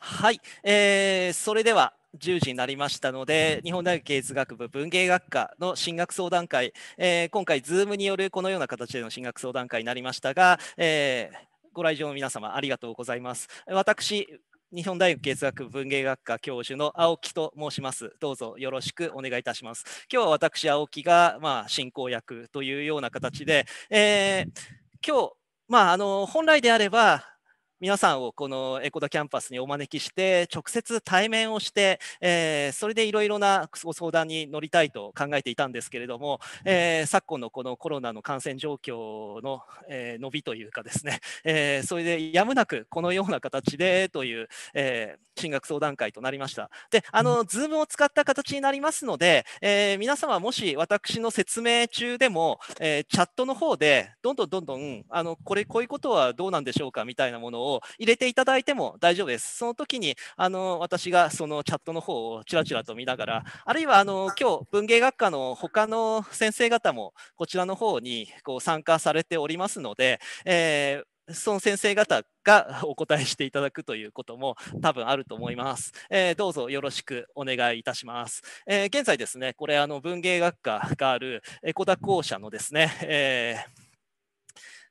はい、えー、それでは10時になりましたので、日本大学芸術学部文芸学科の進学相談会、えー、今回、ズームによるこのような形での進学相談会になりましたが、えー、ご来場の皆様、ありがとうございます。私日本大学芸術学部文芸学科教授の青木と申します。どうぞよろしくお願いいたします。今日は私、青木が、まあ、進行役というような形で、えー、今日、まあ、あの本来であれば、皆さんをこのエコダキャンパスにお招きして直接対面をして、えー、それでいろいろなご相談に乗りたいと考えていたんですけれども、えー、昨今のこのコロナの感染状況の、えー、伸びというかですね、えそれでやむなくこのような形でという、え進学相談会となりました。で、あの、ズームを使った形になりますので、え皆様もし私の説明中でも、えチャットの方でどんどんどんどんあのこれこういうことはどうなんでしょうかみたいなものをを入れていただいても大丈夫です。その時にあの私がそのチャットの方をちらちらと見ながら、あるいはあの今日文芸学科の他の先生方もこちらの方にこう参加されておりますので、えー、その先生方がお答えしていただくということも多分あると思います。えー、どうぞよろしくお願いいたします。えー、現在ですね、これあの文芸学科がある江古田校舎のですね、えー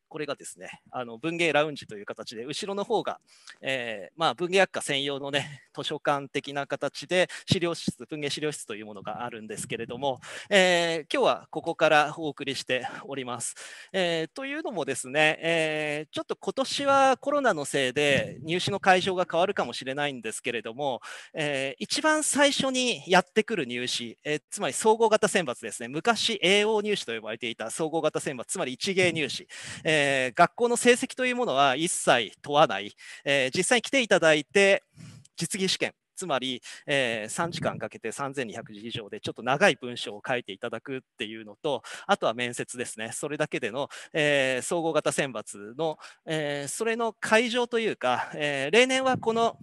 これがですね、あの文芸ラウンジという形で、後ろの方が、えー、まあ、文芸学科専用の、ね、図書館的な形で資料室、文芸資料室というものがあるんですけれども、えー、今日はここからお送りして おります。えー、というのもですね、えちょっと今年はコロナのせいで入試の会場が変わるかもしれないんですけれども、え一番最初にやってくる入試、えつまり総合型選抜ですね、昔 AO 入試と呼ばれていた総合型選抜、つまり一芸入試。ええー、学校の成績というものは一切問わない、えー、実際に来ていただいて実技試験つまり、えー、3時間かけて3200字以上でちょっと長い文章を書いていただくっていうのとあとは面接ですねそれだけでの、えー、総合型選抜の、えー、それの会場というか、え例年はこの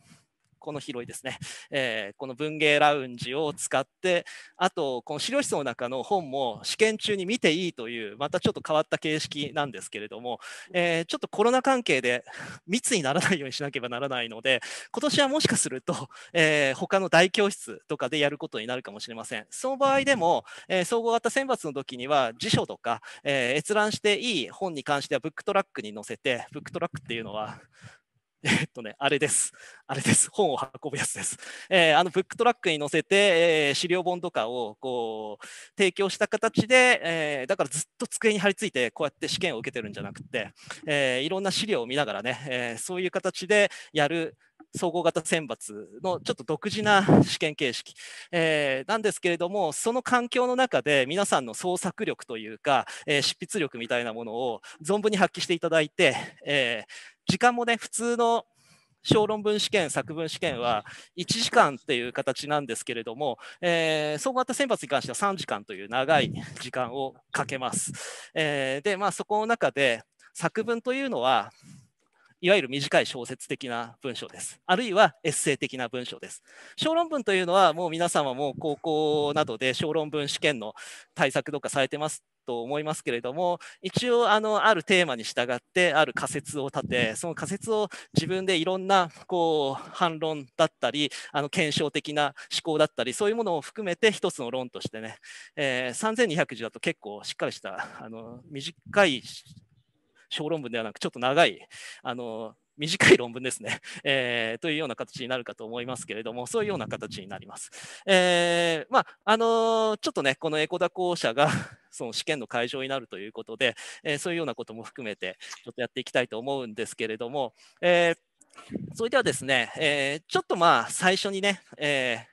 この広いですね、えー、この文芸ラウンジを使ってあとこの資料室の中の本も試験中に見ていいというまたちょっと変わった形式なんですけれども、えー、ちょっとコロナ関係で密にならないようにしなければならないので今年はもしかすると、えー、他の大教室とかでやることになるかもしれませんその場合でも、えー、総合型選抜の時には辞書とか、えー、閲覧していい本に関してはブックトラックに載せてブックトラックっていうのは えっとね、あれです。あれです。本を運ぶやつです。えー、あのブックトラックに載せて、えー、資料本とかをこう提供した形で、えだからずっと机に張り付いて、こうやって試験を受けてるんじゃなくて、えいろんな資料を見ながらね、えそういう形でやる総合型選抜のちょっと独自な試験形式、えー、なんですけれどもその環境の中で皆さんの創作力というか、えー、執筆力みたいなものを存分に発揮していただいて、えー、時間もね普通の小論文試験、作文試験は1時間っていう形なんですけれども、えー、総合型選抜に関しては3時間という長い時間をかけます。えー、で、まあ、そこの中で作文というのは、いわゆる短い小説的な文章です。あるいはエッセイ的な文章です。小論文というのは、もう皆さんはもう高校などで小論文試験の対策とかされてますと思いますけれども、一応、あの、あるテーマに従って、ある仮説を立て、その仮説を自分でいろんな、こう、反論だったり、あの、検証的な思考だったり、そういうものを含めて一つの論としてね、えー、3200字だと結構しっかりした、あの、短い小論文ではなく、ちょっと長い、あの短い論文ですね、えー、というような形になるかと思いますけれども、そういうような形になります。えー、まあ、あのー、ちょっとね、このエコダ校舎が その試験の会場になるということで、えそういうようなことも含めて、ちょっとやっていきたいと思うんですけれども、えそれではですね、えちょっとまあ、最初にね、え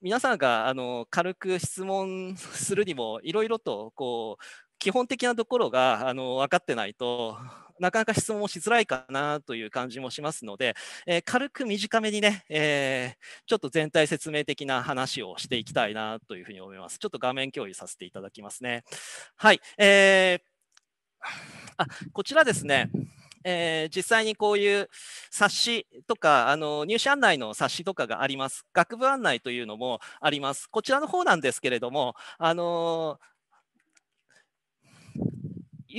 皆さんがあの軽く質問するにもいろいろとこう基本的なところがあの分かってないと、なかなか質問をしづらいかなという感じもしますので、えー、軽く短めにね、えー、ちょっと全体説明的な話をしていきたいなというふうに思います。ちょっと画面共有させていただきますね。はい。えー、あこちらですね。えー、実際にこういう冊子とかあの入試案内の冊子とかがあります学部案内というのもありますこちらの方なんですけれどもあの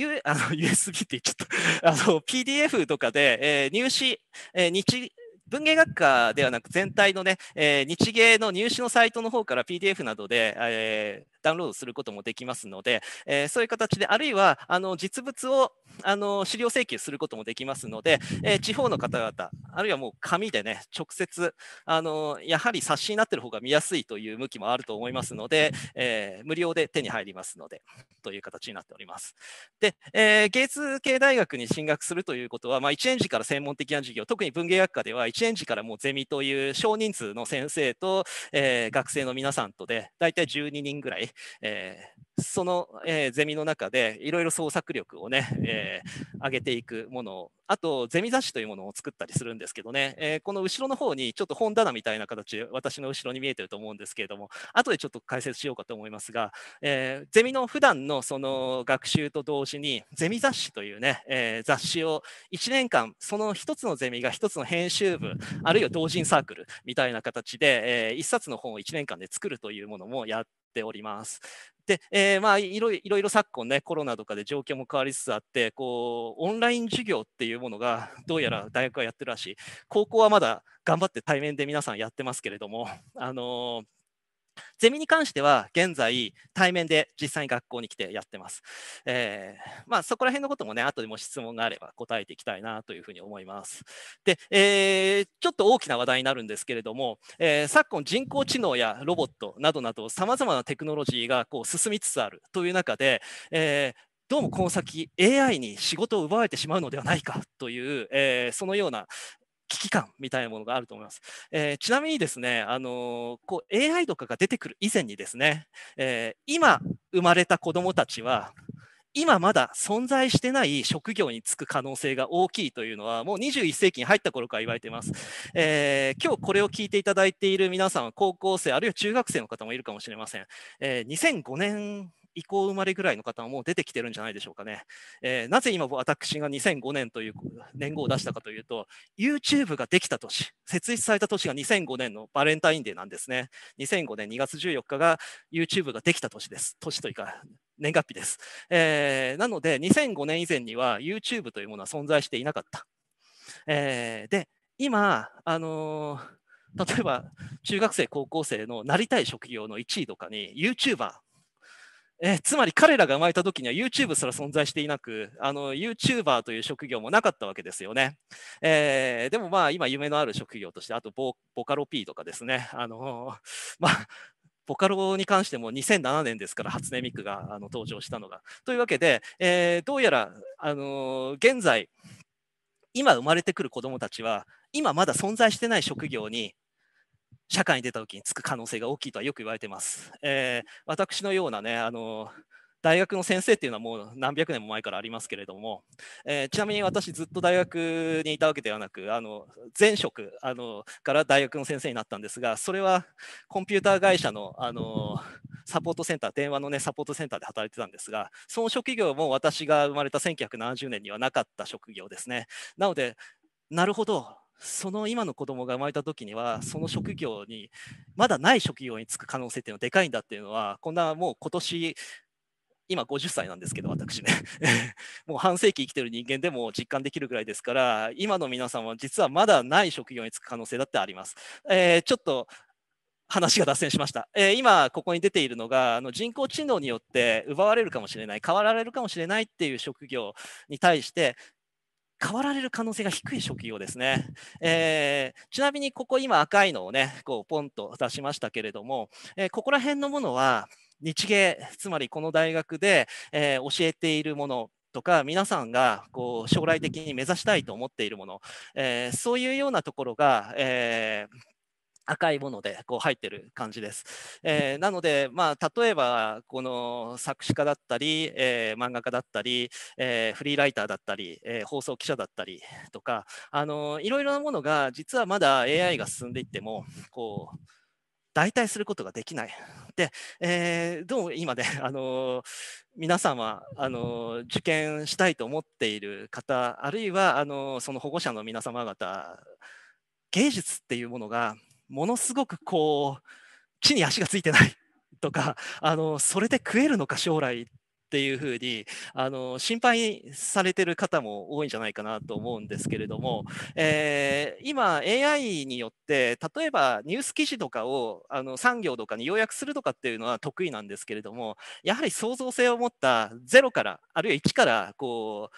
U、あの USB って言っちゃったあの PDF とかで、えー、入試、えー、日文芸学科ではなく全体のね、えー、日芸の入試のサイトの方から PDF などで、えダウンロードすることもできますので、えー、そういう形で、あるいはあの実物をあの資料請求することもできますので、えー、地方の方々、あるいはもう紙でね、直接、あのやはり冊子になってる方が見やすいという向きもあると思いますので、えー、無料で手に入りますので、という形になっております。で、えー、芸術系大学に進学するということは、まあ、1年次から専門的な授業、特に文芸学科では1年次からもうゼミという少人数の先生と、えー、学生の皆さんとで、大体12人ぐらい、えー、その、えー、ゼミの中でいろいろ創作力をね、えー、上げていくものを、あとゼミ雑誌というものを作ったりするんですけどね、えこの後ろの方にちょっと本棚みたいな形私の後ろに見えてると思うんですけれども、後でちょっと解説しようかと思いますが、えゼミの普段のその学習と同時に、ゼミ雑誌というね、え雑誌を1年間、その1つのゼミが1つの編集部、あるいは同人サークルみたいな形で、え1冊の本を1年間で作るというものもやってております。で、えー、まあいろいろ昨今ねコロナとかで状況も変わりつつあってこうオンライン授業っていうものがどうやら大学はやってるらしい高校はまだ頑張って対面で皆さんやってますけれどもあのーゼミに関しては現在対面で実際に学校に来てやってます。えー、まあ、そこら辺のこともね、後でも質問があれば答えていきたいなというふうに思います。で、えー、ちょっと大きな話題になるんですけれども、えー、昨今人工知能やロボットなどなどさまざまなテクノロジーがこう進みつつあるという中で、えーどうもこの先 AI に仕事を奪われてしまうのではないかという、えー、そのような、危機感みたいなものがあると思います。えー、ちなみにですね、あのー、こう AI とかが出てくる以前にですね、えー、今生まれた子どもたちは、今まだ存在してない職業に就く可能性が大きいというのは、もう21世紀に入った頃から言われています。えー、今日これを聞いていただいている皆さんは高校生、あるいは中学生の方もいるかもしれません。えー、2005年以降生まれぐらいの方も出てきてるんじゃないでしょうかね。えー、なぜ今私が2005年という年号を出したかというと、YouTube ができた年、設立された年が2005年のバレンタインデーなんですね。2005年2月14日が YouTube ができた年です。年というか、年月日です。えー、なので、2005年以前には YouTube というものは存在していなかった。えー、で、今、あのー例えば中学生高校生のなりたい職業の1位とかに YouTuber えー、つまり彼らが生まれた時には YouTube すら存在していなく、あの YouTuber という職業もなかったわけですよね。えー、でもまあ今夢のある職業として、あとボカロ P とかですね、あのー、まあ、ボカロに関しても2007年ですから初音ミクがあの登場したのが。というわけで、えどうやら、あの現在今生まれてくる子供たちは今まだ存在してない職業に社会に出た時につく可能性が大きいとはよく言われてます。えー、私のようなねあの大学の先生っていうのはもう何百年も前からありますけれども、えー、ちなみに私ずっと大学にいたわけではなくあの前職あのから大学の先生になったんですがそれはコンピューター会社のあのサポートセンター電話の、ね、サポートセンターで働いてたんですがその職業も私が生まれた1970年にはなかった職業ですねなのでなるほどその今の子供が生まれた時には、その職業に、まだない職業に就く可能性っていうのはでかいんだっていうのは、こんなもう今年、今50歳なんですけど、私ね もう半世紀生きてる人間でも実感できるぐらいですから、今の皆さんは実はまだない職業に就く可能性だってあります。えー、ちょっと話が脱線しました。えー、今、ここに出ているのが、あの人工知能によって奪われるかもしれない、変わられるかもしれないっていう職業に対して、変わられる可能性が低い職業ですね。えー、ちなみにここ今赤いのをね、こうポンと出しましたけれども、えー、ここら辺のものは日芸、つまりこの大学で、えー、教えているもの、とか皆さんがこう将来的に目指したいと思っているもの、えー、そういうようなところが、えー、赤いものでこう入ってる感じです。えー、なので、まあ、例えばこの作詞家だったり、えー、漫画家だったり、えー、フリーライターだったり、え放送記者だったりとか、あのいろいろなものが実はまだ AI が進んでいってもこう代替することができない。で、えー、どうも今ね、あの皆様、あの受験したいと思っている方あるいはあのその保護者の皆様方芸術っていうものがものすごくこう地に足がついてないとかあのそれで食えるのか将来っっていうふうにあの心配されてる方も多いんじゃないかなと思うんですけれども、えー、今 AI によって例えばニュース記事とかをあの産業とかに要約するとかっていうのは得意なんですけれどもやはり創造性を持った0からあるいは1からこ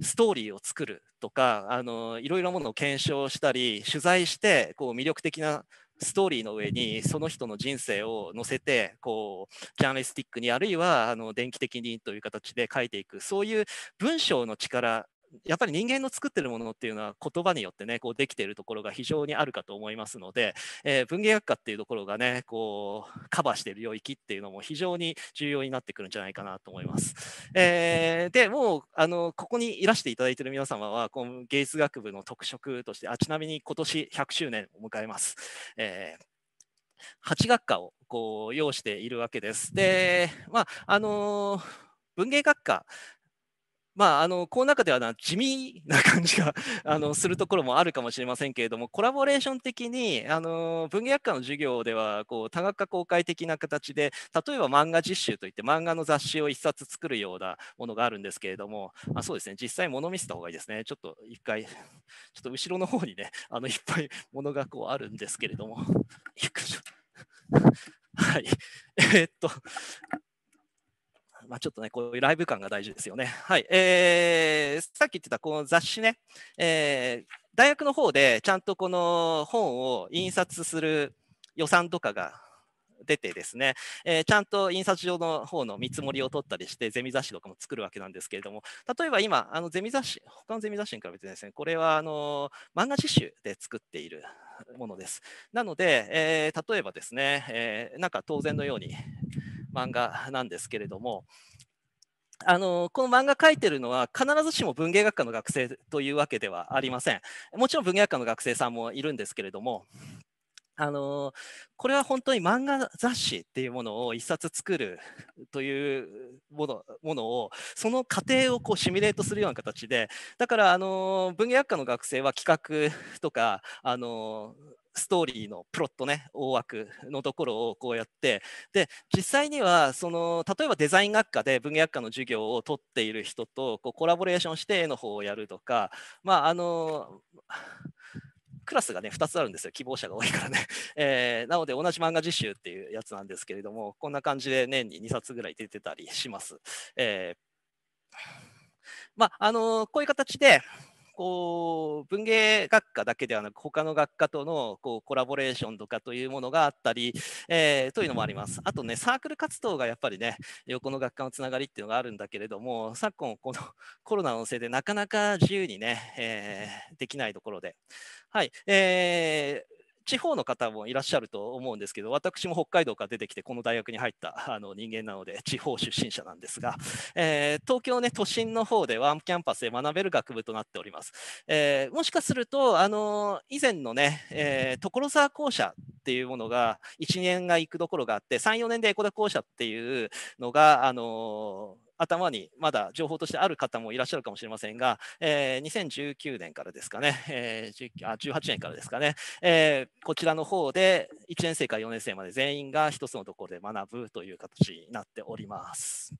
うストーリーを作るとかあのいろいろなものを検証したり取材してこう魅力的なストーリーの上にその人の人生を載せてこうジャーナリスティックにあるいはあの電気的にという形で書いていくそういう文章の力やっぱり人間の作ってるものっていうのは言葉によってねこうできているところが非常にあるかと思いますので、えー、文芸学科っていうところがねこうカバーしている領域っていうのも非常に重要になってくるんじゃないかなと思います。えー、でもうあのここにいらしていただいている皆様はこの芸術学部の特色としてあちなみに今年100周年を迎えます。えー8学科をこう要しているわけです。で、まああのー文芸学科まあ、あの、この中ではな地味な感じがあの、するところもあるかもしれませんけれども、コラボレーション的に、あの、文芸学科の授業では、こう、多額化公開的な形で、例えば漫画実習といって、漫画の雑誌を一冊作るようなものがあるんですけれども、あそうですね、実際物見せた方がいいですね。ちょっと一回、ちょっと後ろの方にね、あの、いっぱい物がこうあるんですけれども、はい。えー、っと、まあ、ちょっとね、こういうライブ感が大事ですよね。はい。えー、さっき言ってたこの雑誌ね、えー、大学の方でちゃんとこの本を印刷する予算とかが出てですね、えー、ちゃんと印刷所の方の見積もりを取ったりして、ゼミ雑誌とかも作るわけなんですけれども、例えば今、あのゼミ雑誌、他のゼミ雑誌に比べてですね、これはあの漫画実習で作っているものです。なので、えー、例えばですね、えー、なんか当然のように、漫画なんですけれども、あのこの漫画描いてるのは必ずしも文芸学科の学生というわけではありません。もちろん文芸学科の学生さんもいるんですけれども、あのこれは本当に漫画雑誌っていうものを1冊作るというものものをその過程をこうシミュレートするような形でだからあの文芸学科の学生は企画とかあのストーリーのプロットね大枠のところをこうやってで実際にはその例えばデザイン学科で文芸学科の授業を取っている人とこうコラボレーションして絵の方をやるとかまああのクラスがね2つあるんですよ希望者が多いからね、えー、なので同じ漫画実習っていうやつなんですけれどもこんな感じで年に2冊ぐらい出てたりします。えー、まああのこういう形でこう文芸学科だけではなく他の学科とのこうコラボレーションとかというものがあったり、えー、というのもあります。あとねサークル活動がやっぱりね横の学科のつながりっていうのがあるんだけれども昨今この コロナのせいでなかなか自由にね、えー、できないところで。はい、えー地方の方もいらっしゃると思うんですけど、私も北海道から出てきて、この大学に入ったあの人間なので、地方出身者なんですが、えー、東京ね、都心の方でワームキャンパスで学べる学部となっております。えー、もしかすると、あの以前のね、えー、所沢校舎っていうものが、1年が行くどころがあって、3、4年でエコダ校舎っていうのが、あのー頭にまだ情報としてある方もいらっしゃるかもしれませんが、えー、2019年からですかね、えー、あ18年からですかね、えー、こちらの方で1年生から4年生まで全員が1つのところで学ぶという形になっております。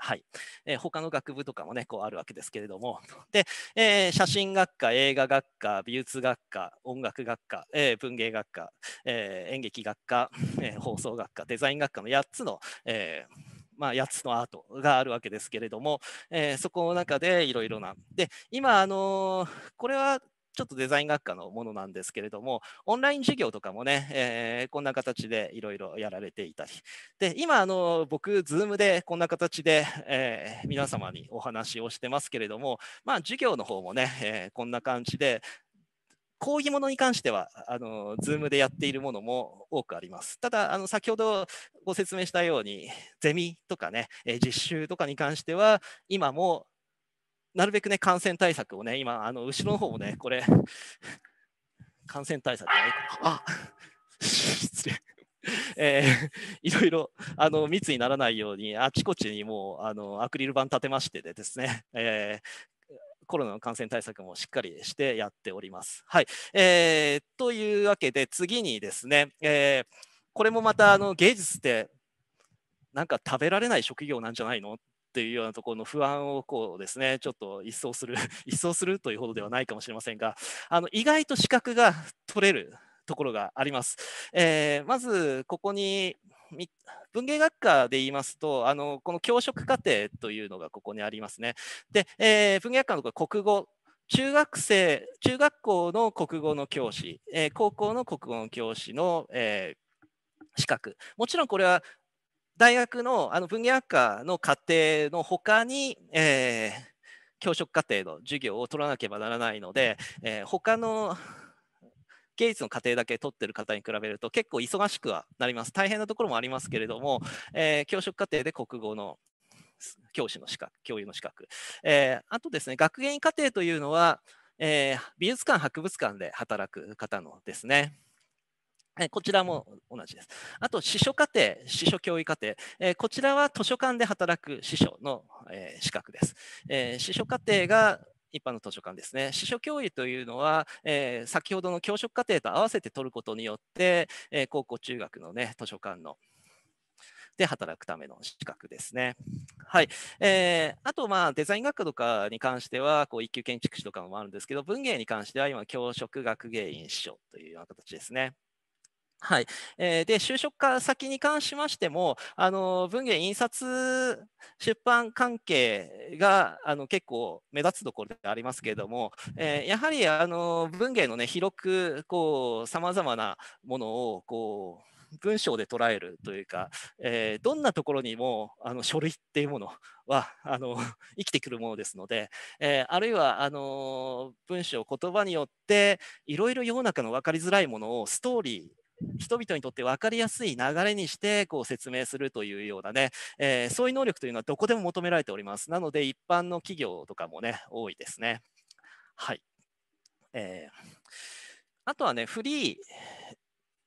はい、えー、他の学部とかもね、こうあるわけですけれども、で、えー、写真学科、映画学科、美術学科、音楽学科、えー、文芸学科、え演劇学科、え放送学科、デザイン学科の8つの、えーまあ、8つのアートがあるわけですけれども、えー、そこの中でいろいろな。で、今、あのー、これはちょっとデザイン学科のものなんですけれども、オンライン授業とかもね、えー、こんな形でいろいろやられていたり。で、今、あの、僕、ズームでこんな形で、えー、皆様にお話をしてますけれども、まあ、授業の方もね、えー、こんな感じで、講義ものに関しては、あの、ズームでやっているものも多くあります。ただ、あの、先ほどご説明したように、ゼミとかね、え実習とかに関しては、今も、なるべくね、感染対策をね、今、あの、後ろの方もね、これ、感染対策ね、あ失礼。えー、いろいろあの密にならないようにあちこちにもうあのアクリル板立てましてでですね、えー、コロナの感染対策もしっかりしてやっております。はい、えー、というわけで次にですね、えー、これもまたあの芸術ってなんか食べられない職業なんじゃないのっていうようなところの不安をこうですねちょっと一掃する 一掃するというほどではないかもしれませんがあの意外と資格が取れるところがあります。えー、まずここに文芸学科で言いますとあのこの教職課程というのがここにありますね。で、えー、文芸学科のとこ国語中学生中学校の国語の教師、えー、高校の国語の教師の、えー、資格もちろんこれは大学のあの文芸学科の課程の他に、えー、教職課程の授業を取らなければならないので、えー、他の芸術の過程だけ取ってる方に比べると結構忙しくはなります。大変なところもありますけれども、えー、教職課程で国語の教師の資格、教諭の資格。えー、あとですね、学芸員課程というのは、えー、美術館、博物館で働く方のですね。こちらも同じです。あと、司書課程、司書教育課程、えー、こちらは図書館で働く司書の、えー、資格です。えー、司書課程が一般の図書館ですね。司書教諭というのは、えー、先ほどの教職課程と合わせて取ることによって、えー、高校、中学の、ね、図書館ので働くための資格ですね。はい。えー、あと、まあ、デザイン学科とかに関しては、こう、一級建築士とかもあるんですけど、文芸に関しては、今、教職学芸員師匠というような形ですね。はいえで就職先に関しましても、あの文芸、印刷、出版関係があの結構目立つところでありますけれども、えー、やはりあの文芸の、ね、広くさまざまなものをこう文章で捉えるというか、えー、どんなところにもあの書類っていうものはあの 生きてくるものですので、えー、あるいはあの文章言葉によっていろいろ世の中の分かりづらいものをストーリー人々にとって分かりやすい流れにしてこう説明するというようなね、えー、そういう能力というのはどこでも求められております。なので一般の企業とかもね、多いですね。はい。えー、あとはね、フリー、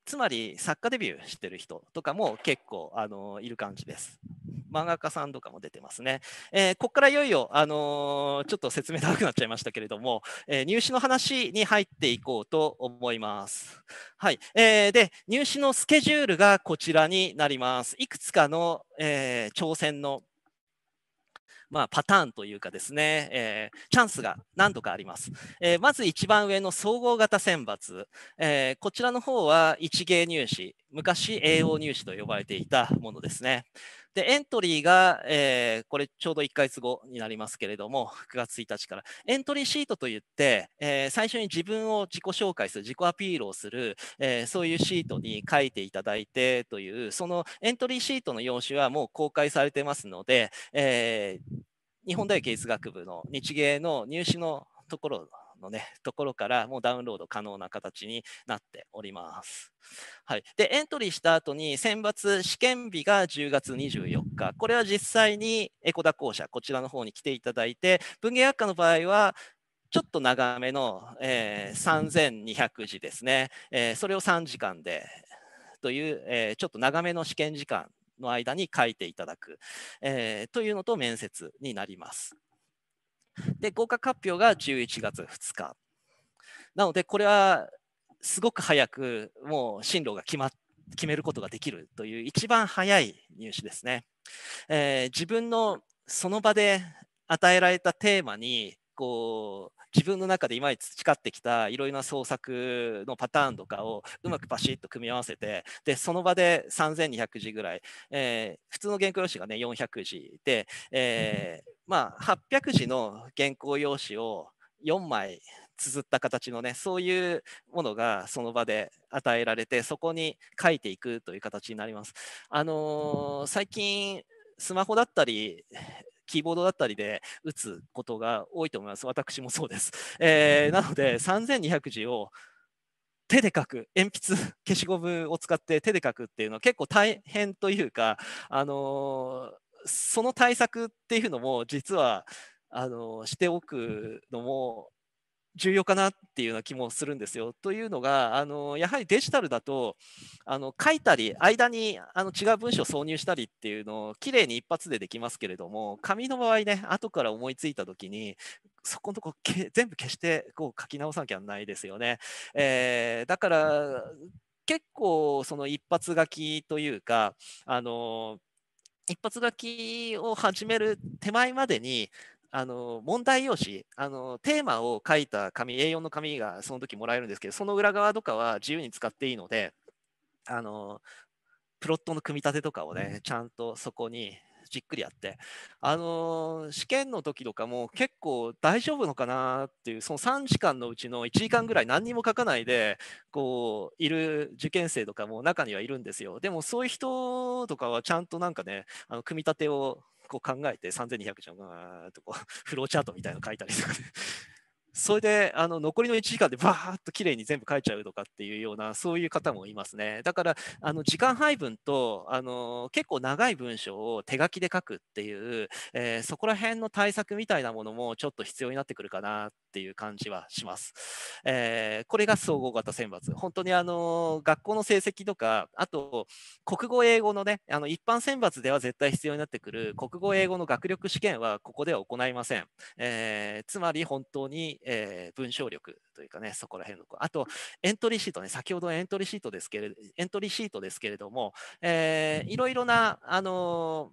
つまり作家デビューしてる人とかも結構あのいる感じです。漫画家さんとかも出てますね。えー、ここからいよいよ、あのー、ちょっと説明長くなっちゃいましたけれども、えー、入試の話に入っていこうと思います。はい。えー、で、入試のスケジュールがこちらになります。いくつかの、え挑戦のまあ、パターンというかですね、えー、チャンスが何度かあります。えー、まず一番上の総合型選抜、えー、こちらの方は一芸入試、昔 AO 入試と呼ばれていたものですね。で、エントリーが、えー、これちょうど1ヶ月後になりますけれども、9 月1日から、エントリーシートといって、えー、最初に自分を自己紹介する、自己アピールをする、えー、そういうシートに書いていただいてという、そのエントリーシートの用紙はもう公開されてますので、え日本大学芸術学部の日芸の入試のところのね、ところからもうダウンロード可能な形になっております。はい、で、エントリーした後に選抜試験日が10月24日、これは実際にエコダ校舎、こちらの方に来ていただいて、文芸学科の場合は、ちょっと長めの、えー、3200字ですね、えー、それを3時間でという、えー、ちょっと長めの試験時間の間に書いていただく、えー、というのと面接になります。で、合格発表が11月2日。なので、これはすごく早く、もう進路が決まっ決めることができるという一番早い入試ですね。えー、自分のその場で与えられたテーマにこう自分の中で今まで培ってきたいろいろな創作のパターンとかをうまくパシッと組み合わせてでその場で3200字ぐらい、えー、普通の原稿用紙がね400字で、えー、まあ、800字の原稿用紙を4枚綴った形のねそういうものがその場で与えられてそこに書いていくという形になります。あのー、最近スマホだったりキーボードだったりで打つことが多いと思います。私もそうです。えー、なので、3200字を手で書く鉛筆消しゴムを使って手で書くっていうのは結構大変というか、あのその対策っていうのも実はあのしておくのも重要かなっていうような気もするんですよ。というのが、あのやはりデジタルだとあの書いたり、間にあの違う文章を挿入したりっていうのをきれいに一発でできますけれども、紙の場合ね、後から思いついた時に、そこのとこ全部消してこう書き直さなきゃないですよね。えー、だから結構その一発書きというか、あの一発書きを始める手前までにあの問題用紙あの、テーマを書いた紙、A4 の紙がその時もらえるんですけど、その裏側とかは自由に使っていいので、あのプロットの組み立てとかをね、ちゃんとそこにじっくりやって、あの試験の時とかも結構大丈夫のかなっていう、その3時間のうちの1時間ぐらい何にも書かないで、こう、いる受験生とかも中にはいるんですよ。でもそういう人とかはちゃんとなんかね、あの組み立てをこう考えて3200じゃん、うとこう フローチャートみたいなの書いたりとか、ね、それであの残りの1時間でバーッときれいに全部書いちゃうとかっていうようなそういう方もいますねだからあの時間配分とあの結構長い文章を手書きで書くっていう、えー、そこら辺の対策みたいなものもちょっと必要になってくるかなっていう感じはします。えー、これが総合型選抜。本当にあの学校の成績とか、あと国語、英語のね、あの一般選抜では絶対必要になってくる国語、英語の学力試験はここでは行いません。えー、つまり本当に、えー、文章力というかね、そこら辺の。あとエントリーシートね、先ほどエントリーシートですけれど、エントリーシートですけれども、えー、いろいろな、あの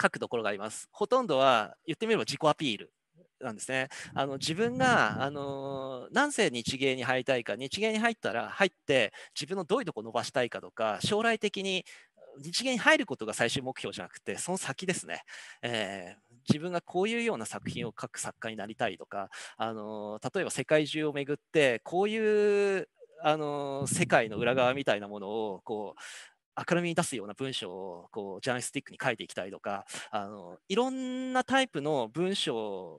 書くところがあります。ほとんどは言ってみれば自己アピールなんですね。あの自分があの何世日芸に入りたいか、日芸に入ったら入って自分のどういうとこ伸ばしたいかとか、将来的に日芸に入ることが最終目標じゃなくて、その先ですね。えー、自分がこういうような作品を書く作家になりたいとか、あの例えば世界中を巡ってこういうあの世界の裏側みたいなものをこう明るみに出すような文章をこうジャーナリスティックに書いていきたいとかあのいろんなタイプの文章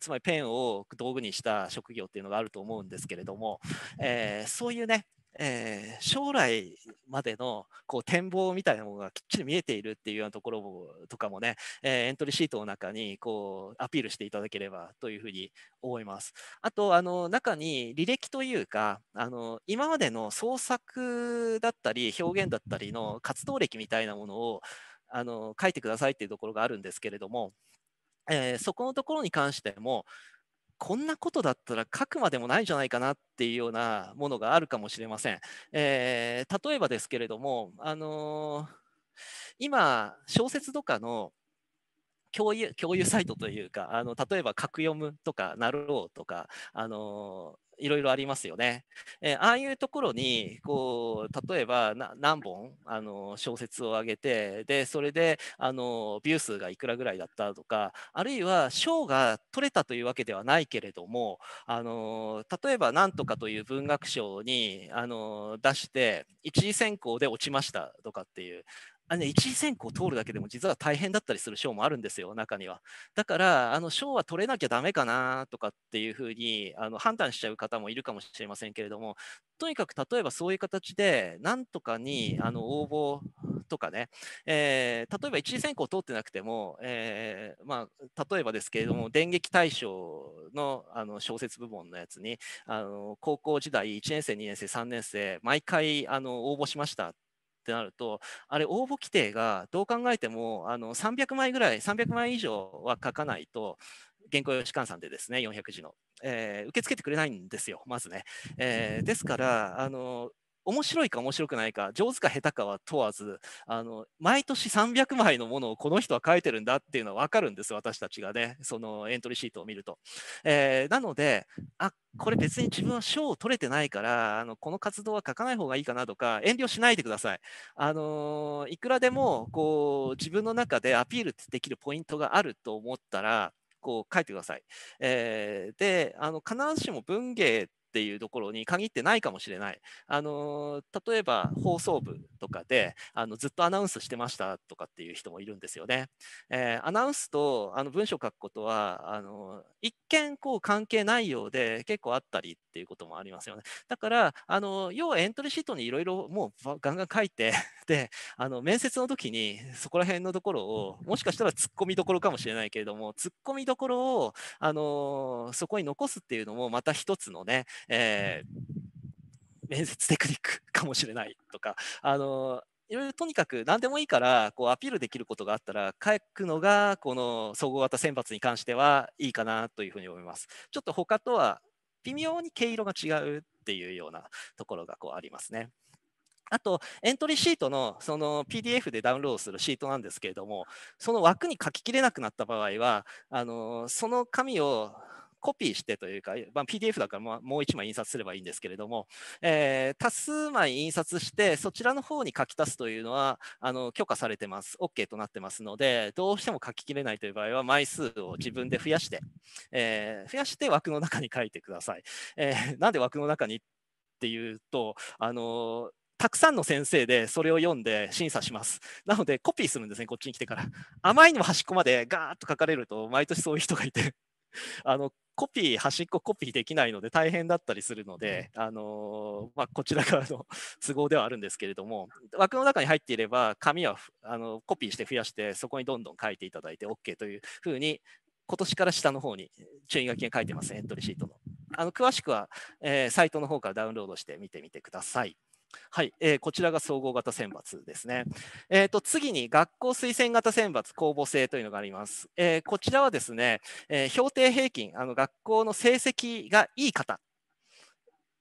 つまりペンを道具にした職業っていうのがあると思うんですけれども、えー、そういうねえー、将来までのこう展望みたいなものがきっちり見えているっていうようなところとかもね、えー、エントリーシートの中にこうアピールしていただければというふうに思います。あとあの中に履歴というかあの今までの創作だったり表現だったりの活動歴みたいなものをあの書いてくださいっていうところがあるんですけれども、えー、そこのところに関してもこんなことだったら書くまでもないんじゃないかなっていうようなものがあるかもしれません。えー、例えばですけれども、あのー、今、小説とかの共有共有サイトというか、あの例えば、格読むとか、なろうとか、あのいろいろありますよね。えー、ああいうところにこう例えば何本あの小説を上げてでそれであのビュー数がいくらぐらいだったとかあるいは賞が取れたというわけではないけれどもあの例えば「なんとか」という文学賞にあの出して一次選考で落ちましたとかっていうあね、1位選考通るだけでも実は大変だったりする賞もあるんですよ、中には。だから、あの賞は取れなきゃだめかなとかっていうふうにあの判断しちゃう方もいるかもしれませんけれども、とにかく例えばそういう形で、なんとかにあの応募とかね、えー、例えば1次選考通ってなくても、えー、まあ、例えばですけれども、電撃大賞のあの小説部門のやつに、あの高校時代、1年生、2年生、3年生、毎回あの応募しましたってなると、あれ、応募規定がどう考えてもあの300枚ぐらい、300枚以上は書かないと、原稿用紙換算でですね、400字の。えー、受け付けてくれないんですよ、まずね。えー、ですからあの、面白いか面白くないか上手か下手かは問わずあの毎年300枚のものをこの人は書いてるんだっていうのは分かるんです私たちがねそのエントリーシートを見ると。えー、なのであこれ別に自分は賞を取れてないからあのこの活動は書かない方がいいかなとか遠慮しないでください。あのいくらでもこう自分の中でアピールできるポイントがあると思ったらこう書いてください。えー、であの必ずしも文芸っていうところに限ってないかもしれない。あの例えば放送部とかであのずっとアナウンスしてましたとかっていう人もいるんですよね。えー、アナウンスとあの文章書くことはあの一見こう関係ないようで結構あったりっていうこともありますよね。だからあの要はエントリーシートにいろいろもうガンガン書いて であの面接の時にそこら辺のところをもしかしたらツッコミどころかもしれないけれどもツッコミどころをあのそこに残すっていうのもまた一つのね、えー、面接テクニックかもしれないとか、あのいろいろとにかく何でもいいからこうアピールできることがあったら書くのがこの総合型選抜に関してはいいかなというふうに思います。ちょっと他とは微妙に毛色が違うっていうようなところがこうありますね。あと、エントリーシートのその PDF でダウンロードするシートなんですけれども、その枠に書ききれなくなった場合は、あのその紙をコピーしてというか、まあ、PDF だからもう1枚印刷すればいいんですけれども、えー、多数枚印刷して、そちらの方に書き足すというのはあの許可されてます、OK となってますので、どうしても書ききれないという場合は、枚数を自分で増やして、えー、増やして枠の中に書いてください。えー、なんで枠の中にっていうと、あのたくさんの先生でそれを読んで審査します。なのでコピーするんですね、こっちに来てから。あまりにも端っこまでガーッと書かれると、毎年そういう人がいて、あのコピー、端っこコピーできないので大変だったりするので、あのまあ、こちら側の 都合ではあるんですけれども、枠の中に入っていれば、紙はあのコピーして増やして、そこにどんどん書いていただいて OK というふうに、今年から下の方に注意書きが書いてます、エントリーシートの。あの詳しくは、えー、サイトの方からダウンロードして見てみてください。はい、えー、こちらが総合型選抜ですね。えーと、次に学校推薦型選抜公募制というのがあります。えー、こちらはですね、えー、評定平均あの学校の成績がいい方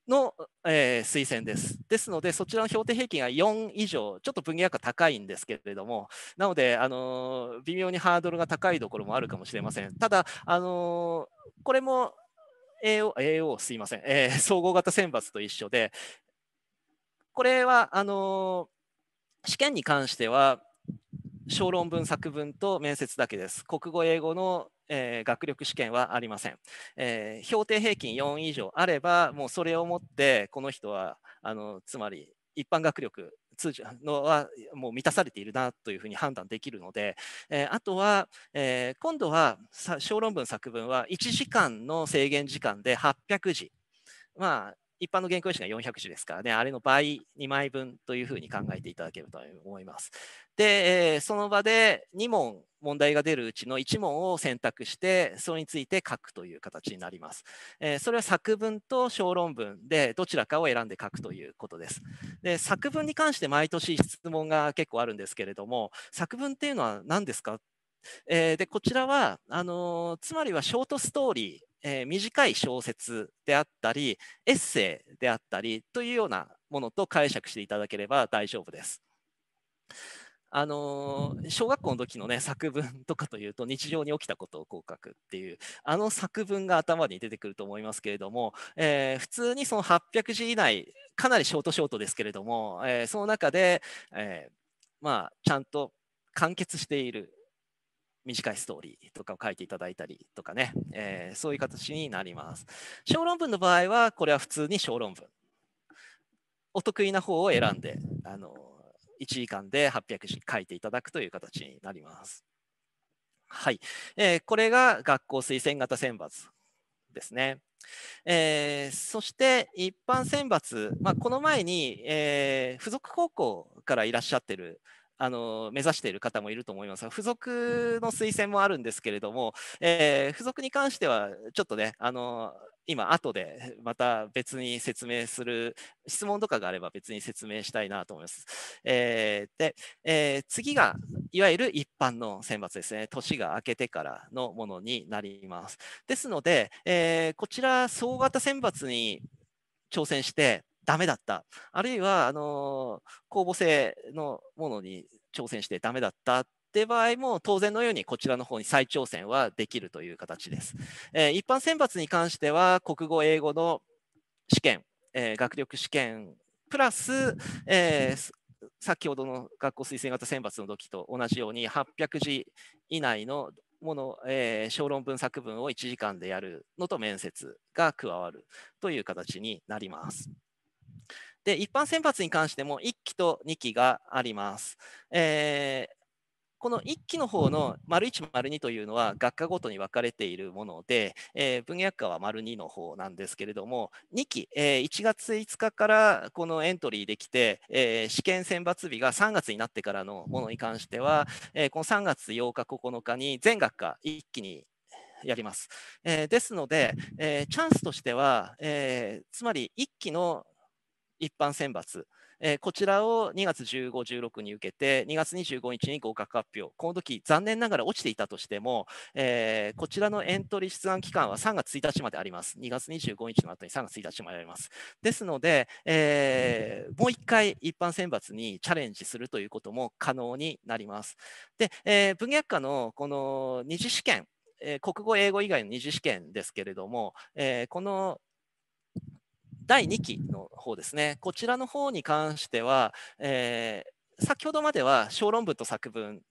の、えー、推薦です。ですので、そちらの評定平均が4以上、ちょっと分野が高いんですけれども、なので、あのー、微妙にハードルが高いところもあるかもしれません。ただ、あのー、これも AO, AO すいません、えー、総合型選抜と一緒で、これはあの試験に関しては小論文作文と面接だけです。国語英語の、えー、学力試験はありません、えー、評定平均4以上あれば、もうそれをもってこの人はあのつまり一般学力通常のはもう満たされているなというふうに判断できるので、えー、あとは、えー、今度は小論文作文は1時間の制限時間で800字。まあ一般の原稿用紙が400字ですからね、あれの倍、2枚分というふうに考えていただければと思います。で、えその場で2問問題が出るうちの1問を選択して、それについて書くという形になります。えそれは作文と小論文でどちらかを選んで書くということです。で、作文に関して毎年質問が結構あるんですけれども、作文っていうのは何ですかえでこちらはあのつまりはショートストーリー、えー、短い小説であったりエッセイであったりというようなものと解釈していただければ大丈夫です。あのー、小学校の時のね作文とかというと日常に起きたことをこう書くっていうあの作文が頭に出てくると思いますけれども、えー、普通にその800字以内かなりショートショートですけれども、えー、その中で、えまあ、ちゃんと完結している短いストーリーとかを書いていただいたりとかね、えー、そういう形になります。小論文の場合は、これは普通に小論文。お得意な方を選んで、あの1時間で800字書いていただくという形になります。はい。えー、これが学校推薦型選抜ですね。えー、そして一般選抜、まあ、この前に、えー、付属高校からいらっしゃってるあの目指している方もいると思いますが、付属の推薦もあるんですけれども、えー、付属に関しては、ちょっとね、あの今、後でまた別に説明する、質問とかがあれば別に説明したいなと思います。えー、で、えー、次が、いわゆる一般の選抜ですね。年が明けてからのものになります。ですので、えー、こちら、総型選抜に挑戦して、ダメだった、あるいはあの公募制のものに挑戦してダメだったって場合も当然のようにこちらの方に再挑戦はできるという形です。えー、一般選抜に関しては国語英語の試験、えー、学力試験プラス、えー、先ほどの学校推薦型選抜の時と同じように800字以内のもの、えー、小論文作文を1時間でやるのと面接が加わるという形になります。で、一般選抜に関しても1期と2期があります。えー、この1期の方の丸1、丸2というのは学科ごとに分かれているもので、えー、文学科は丸2の方なんですけれども、2期、えー、1月5日からこのエントリーできて、えー、試験選抜日が3月になってからのものに関しては、えこの3月8日、9日に全学科1期にやります。えですので、えチャンスとしては、えつまり1期の一般選抜、えー、こちらを2月15、16に受けて、2月25日に合格発表、この時残念ながら落ちていたとしても、えー、こちらのエントリー出願期間は3月1日まであります、2月25日の後に3月1日まであります。ですので、えー、もう1回一般選抜にチャレンジするということも可能になります。で、えー、文学科のこの二次試験、え国語、英語以外の二次試験ですけれども、えこの第2期の方ですね、こちらの方に関しては、えー、先ほどまでは小論文と作文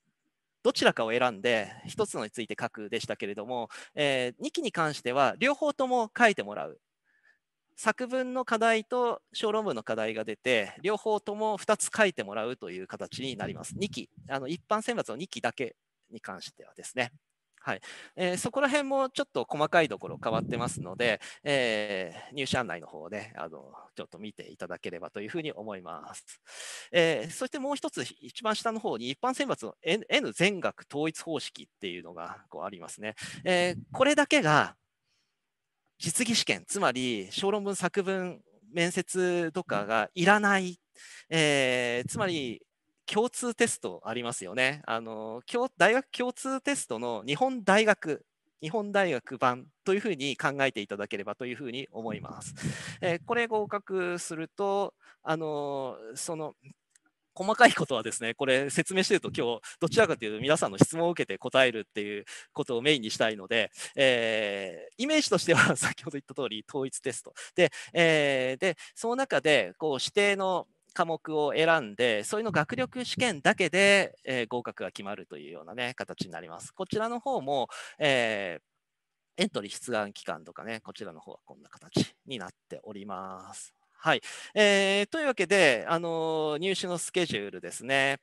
どちらかを選んで1つのについて書くでしたけれども、えー、2期に関しては両方とも書いてもらう。作文の課題と小論文の課題が出て、両方とも2つ書いてもらうという形になります。2期、あの一般選抜の2期だけに関してはですね。はいえー、そこら辺もちょっと細かいところ変わってますので、えー、入社案内の方で、ね、あのちょっと見ていただければというふうに思います。えー、そしてもう一つ、一番下の方に一般選抜の N, N 全額統一方式っていうのがこうありますね。えこれだけが実技試験、つまり小論文作文面接とかがいらない、えー、つまり共通テストありますよね。あの大学共通テストの日本大学日本大学版というふうに考えていただければというふうに思います。えこれ合格するとあのその細かいことはですね、これ説明してると今日どちらかというと皆さんの質問を受けて答えるっていうことをメインにしたいので、えー、イメージとしては 先ほど言った通り統一テスト。で、えー、でその中でこう指定の科目を選んで、そういうの学力試験だけで、えー、合格が決まるというような、ね、形になります。こちらの方も、えー、エントリー出願期間とかね、こちらの方はこんな形になっております。はい。えー、というわけで、あのー、入試のスケジュールですね。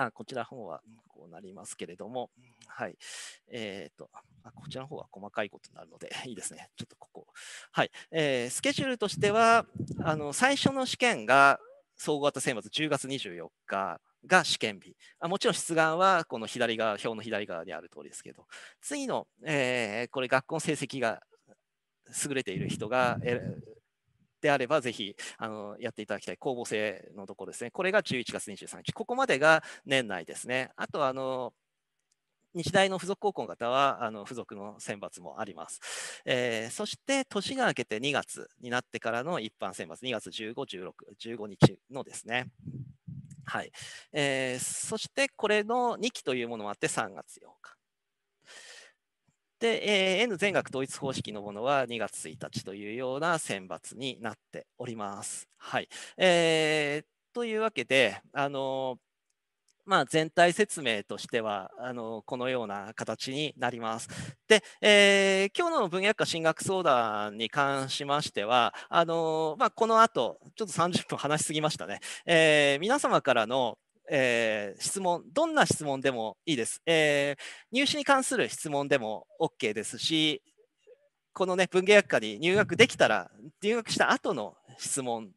あこちらの方はこうなりますけれども、はい。えっ、ー、とあ、こちらの方は細かいことになるので、いいですね。ちょっとここ。はい。えー、スケジュールとしては、あの最初の試験が総合型選抜10月24日が試験日あ。もちろん出願はこの左側、表の左側にある通りですけど、次の、えー、これ学校の成績が優れている人が、えーであれば、ぜひあのやっていただきたい公募制のところですね。これが11月23日、ここまでが年内ですね。あとあの日大の付属高校の方はあの付属の選抜もあります、えー、そして年が明けて2月になってからの一般選抜、2月15、16、15日のですね。はいえー、そしてこれの2期というものもあって3月8日。で、えー、N 全学統一方式のものは2月1日というような選抜になっております。はい。えー、というわけで、あのまあ、全体説明としてはあのこのような形になります。で、えー、今日の分野科進学相談に関しましては、あのまあ、この後、ちょっと30分話しすぎましたね、えー、皆様からのえー、質問、どんな質問でもいいです、えー、入試に関する質問でも OK ですし、このね、文芸学科に入学できたら、入学した後の質問、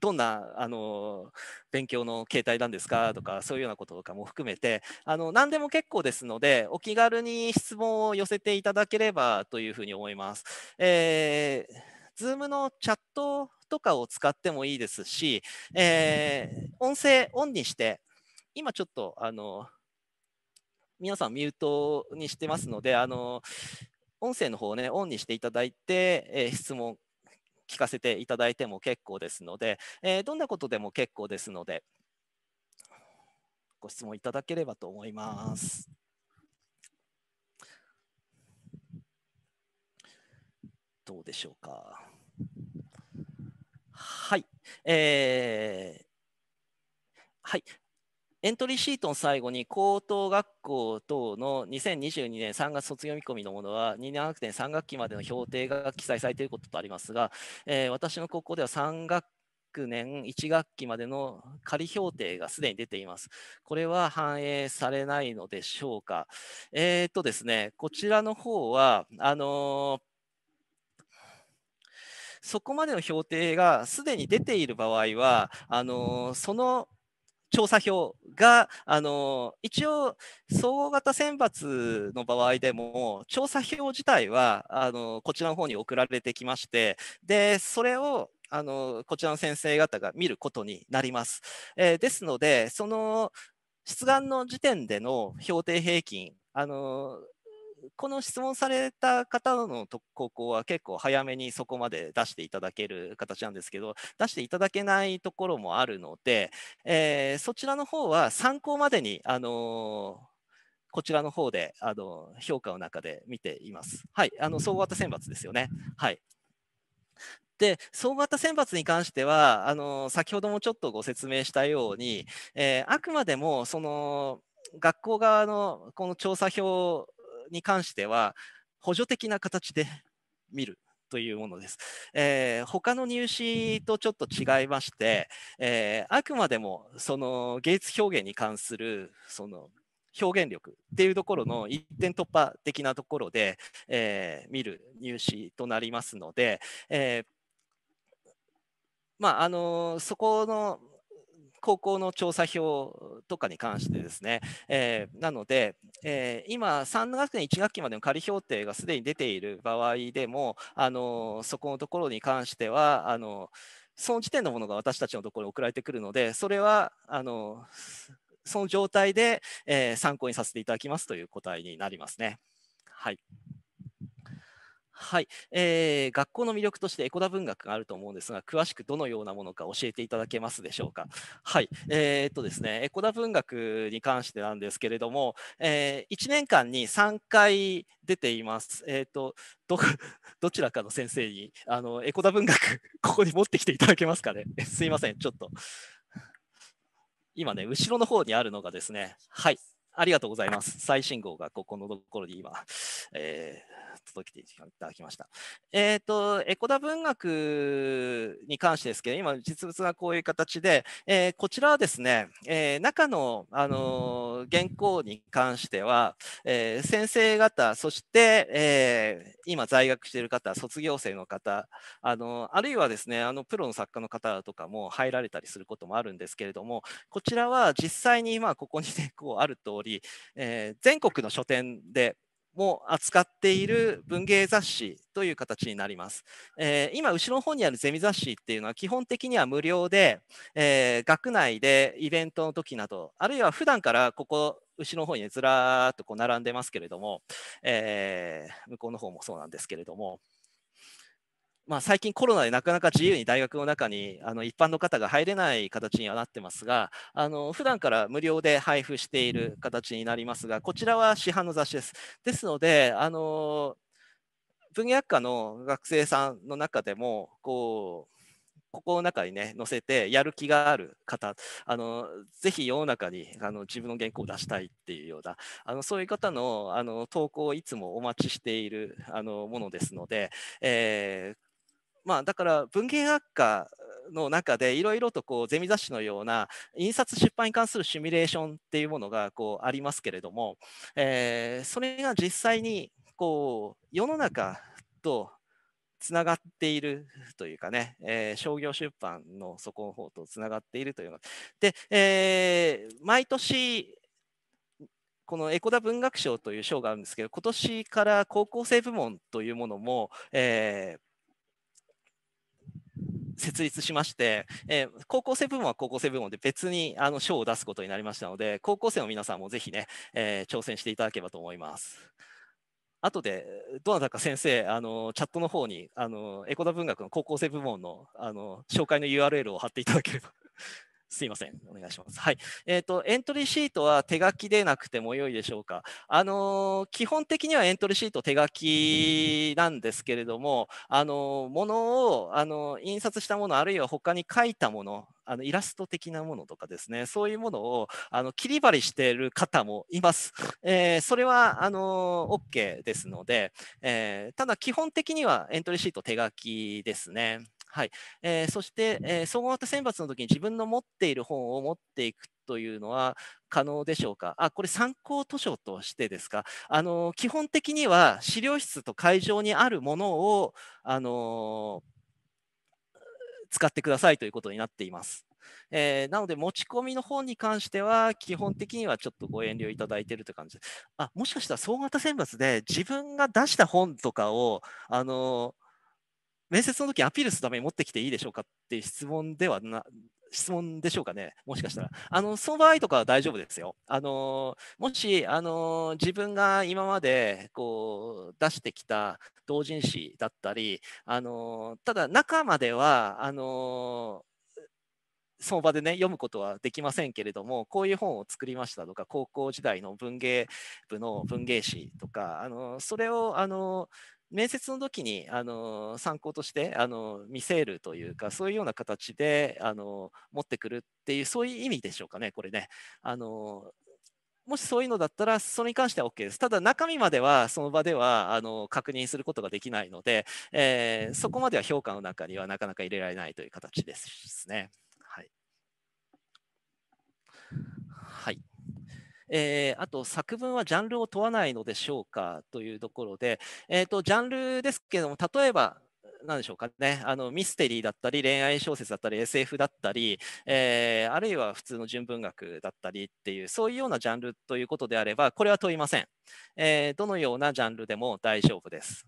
どんなあの勉強の形態なんですかとか、そういうようなこととかも含めて、あの何でも結構ですので、お気軽に質問を寄せていただければというふうに思います。えー Zoom のチャットとかを使ってもいいですし、えー、音声オンにして、今ちょっと、あの、皆さんミュートにしてますので、あの、音声の方をね、オンにしていただいて、えー、質問聞かせていただいても結構ですので、えー、どんなことでも結構ですので、ご質問いただければと思います。どうでしょうか。はい。えー、はい。エントリーシートの最後に高等学校等の2022年3月卒業見込みのものは2年学年3学期までの評定が記載されていることとありますが、えー、私の高校では3学年1学期までの仮評定がすでに出ています。これは反映されないのでしょうか。えー、っとですね、こちらの方は、あのーそこまでの評定がすでに出ている場合は、あのその調査票が、あの一応、総合型選抜の場合でも、調査票自体はあのこちらの方に送られてきまして、でそれをあのこちらの先生方が見ることになります。えー、ですので、その出願の時点での評定平均、あのこの質問された方の高校は結構早めにそこまで出していただける形なんですけど、出していただけないところもあるので、えー、そちらの方は参考までに、あのーこちらの方であの評価の中で見ています。はい、あの総合型選抜ですよね。はい。で総合型選抜に関してはあの先ほどもちょっとご説明したように、えー、あくまでもその学校側のこの調査票に関しては補助的な形で見るというものです。えー、他の入試とちょっと違いまして、えー、あくまでもその芸術表現に関するその表現力っていうところの一点突破的なところで、えー、見る入試となりますので、えまあ、あのそこの高校の調査票とかに関してですね、えー、なので、えー、今、3学年1学期までの仮評定がすでに出ている場合でも、あのそこのところに関しては、あのその時点のものが私たちのところに送られてくるので、それはあのその状態で、えー、参考にさせていただきますという答えになりますね。はいはい、えー、学校の魅力としてエコダ文学があると思うんですが、詳しくどのようなものか教えていただけますでしょうか。はい、えー、っとですね、エコダ文学に関してなんですけれども、えー、1年間に3回出ています。えー、っとど どちらかの先生にあのエコダ文学 ここに持ってきていただけますかね。すいません、ちょっと今ね後ろの方にあるのがですね、はい。ありがとうございます。最新号がここのところに今、えー届けていただきました。えっ、ー、と、エコダ文学に関してですけど、今、実物がこういう形で、えー、こちらはですね、えー、中の、あの原稿に関しては、え先生方、そして、え今在学している方、卒業生の方、あのあるいはですね、あのプロの作家の方とかも入られたりすることもあるんですけれども、こちらは実際に今ここに、ね、こうある通り、え全国の書店で、も扱っている文芸雑誌という形になります。えー、今、後ろの方にあるゼミ雑誌っていうのは基本的には無料で、えー、学内でイベントの時など、あるいは普段からここ、後ろの方に、ずらーっとこう並んでますけれども、えー、向こうの方もそうなんですけれども、まあ、最近コロナでなかなか自由に大学の中にあの一般の方が入れない形にはなってますが、あの普段から無料で配布している形になりますが、こちらは市販の雑誌です。ですので、あの文学科の学生さんの中でも、こう、ここの中にね、載せてやる気がある方、あのぜひ世の中にあの自分の原稿を出したいっていうような、あのそういう方のあの投稿をいつもお待ちしているあのものですので、えーまあ、だから文芸学科の中でいろいろとこうゼミ雑誌のような印刷出版に関するシミュレーションっていうものがこうありますけれども、えー、それが実際にこう世の中とつながっているというかね、えー、商業出版のそこの方とつながっているというので、えー、毎年このエコダ文学賞という賞があるんですけど今年から高校生部門というものも、えー、設立しまして、えー、高校生部門は高校生部門で別にあの賞を出すことになりましたので、高校生の皆さんもぜひね、えー、挑戦していただければと思います。後でどなたか先生あのチャットの方にあのエコダ文学の高校生部門のあの紹介の URL を貼っていただければすいません。お願いします。はい。えっ、ー、と、エントリーシートは手書きでなくても良いでしょうか。あのー、基本的にはエントリーシート手書きなんですけれども、あのー、ものを、あの印刷したもの、あるいは他に書いたもの、あのイラスト的なものとかですね、そういうものをあの切り貼りしている方もいます。えー、それはあの OK ですので、えー、ただ基本的にはエントリーシート手書きですね。はいえー、そして、えー、総合型選抜の時に自分の持っている本を持っていくというのは可能でしょうかあこれ参考図書としてですかあの基本的には資料室と会場にあるものをあの使ってくださいということになっています。えー、なので持ち込みの本に関しては基本的にはちょっとご遠慮いただいているという感じです。あもしかしたら総型選抜で自分が出した本とかをあの面接の時アピールするために持ってきていいでしょうかっていう質問ではな質問でしょうかね、もしかしたら。あのその場合とかは大丈夫ですよ。あのもしあの自分が今までこう出してきた同人誌だったり、あのただ中まではあのその場でね読むことはできませんけれどもこういう本を作りましたとか高校時代の文芸部の文芸誌とかあのそれをあの面接の時にあの参考としてあの見せるというかそういうような形であの持ってくるっていうそういう意味でしょうかねこれね。あのもしそういうのだったら、それに関しては OK です。ただ、中身までは、その場ではあの確認することができないので、えー、そこまでは評価の中にはなかなか入れられないという形ですね。はい。はいえー、あと作文はジャンルを問わないのでしょうかというところで、えーと、ジャンルですけども例えば何でしょうかねあのミステリーだったり恋愛小説だったり SF だったり、えー、あるいは普通の純文学だったりっていうそういうようなジャンルということであればこれは問いません、えー、どのようなジャンルでも大丈夫です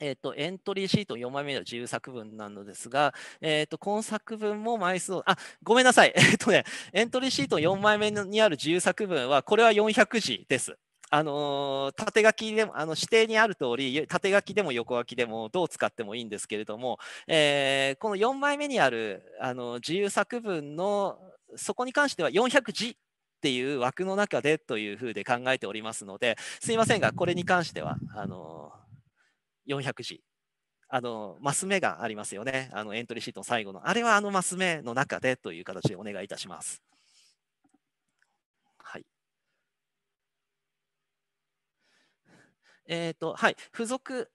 えっ、と、エントリーシート4枚目の自由作文なのですが、えっ、と、今作文も枚数を、あ、ごめんなさい。えっ、とね、エントリーシート4枚目にある自由作文は、これは400字です。あの縦書きでも、あの指定にある通り、縦書きでも横書きでもどう使ってもいいんですけれども、えこの4枚目にある、あの自由作文の、そこに関しては400字っていう枠の中でというふうで考えておりますので、すいませんが、これに関しては、あの400字。あの、マス目がありますよね。あの、エントリーシートの最後の。あれはあのマス目の中でという形でお願いいたします。はい。えっ、ー、と、はい。付属、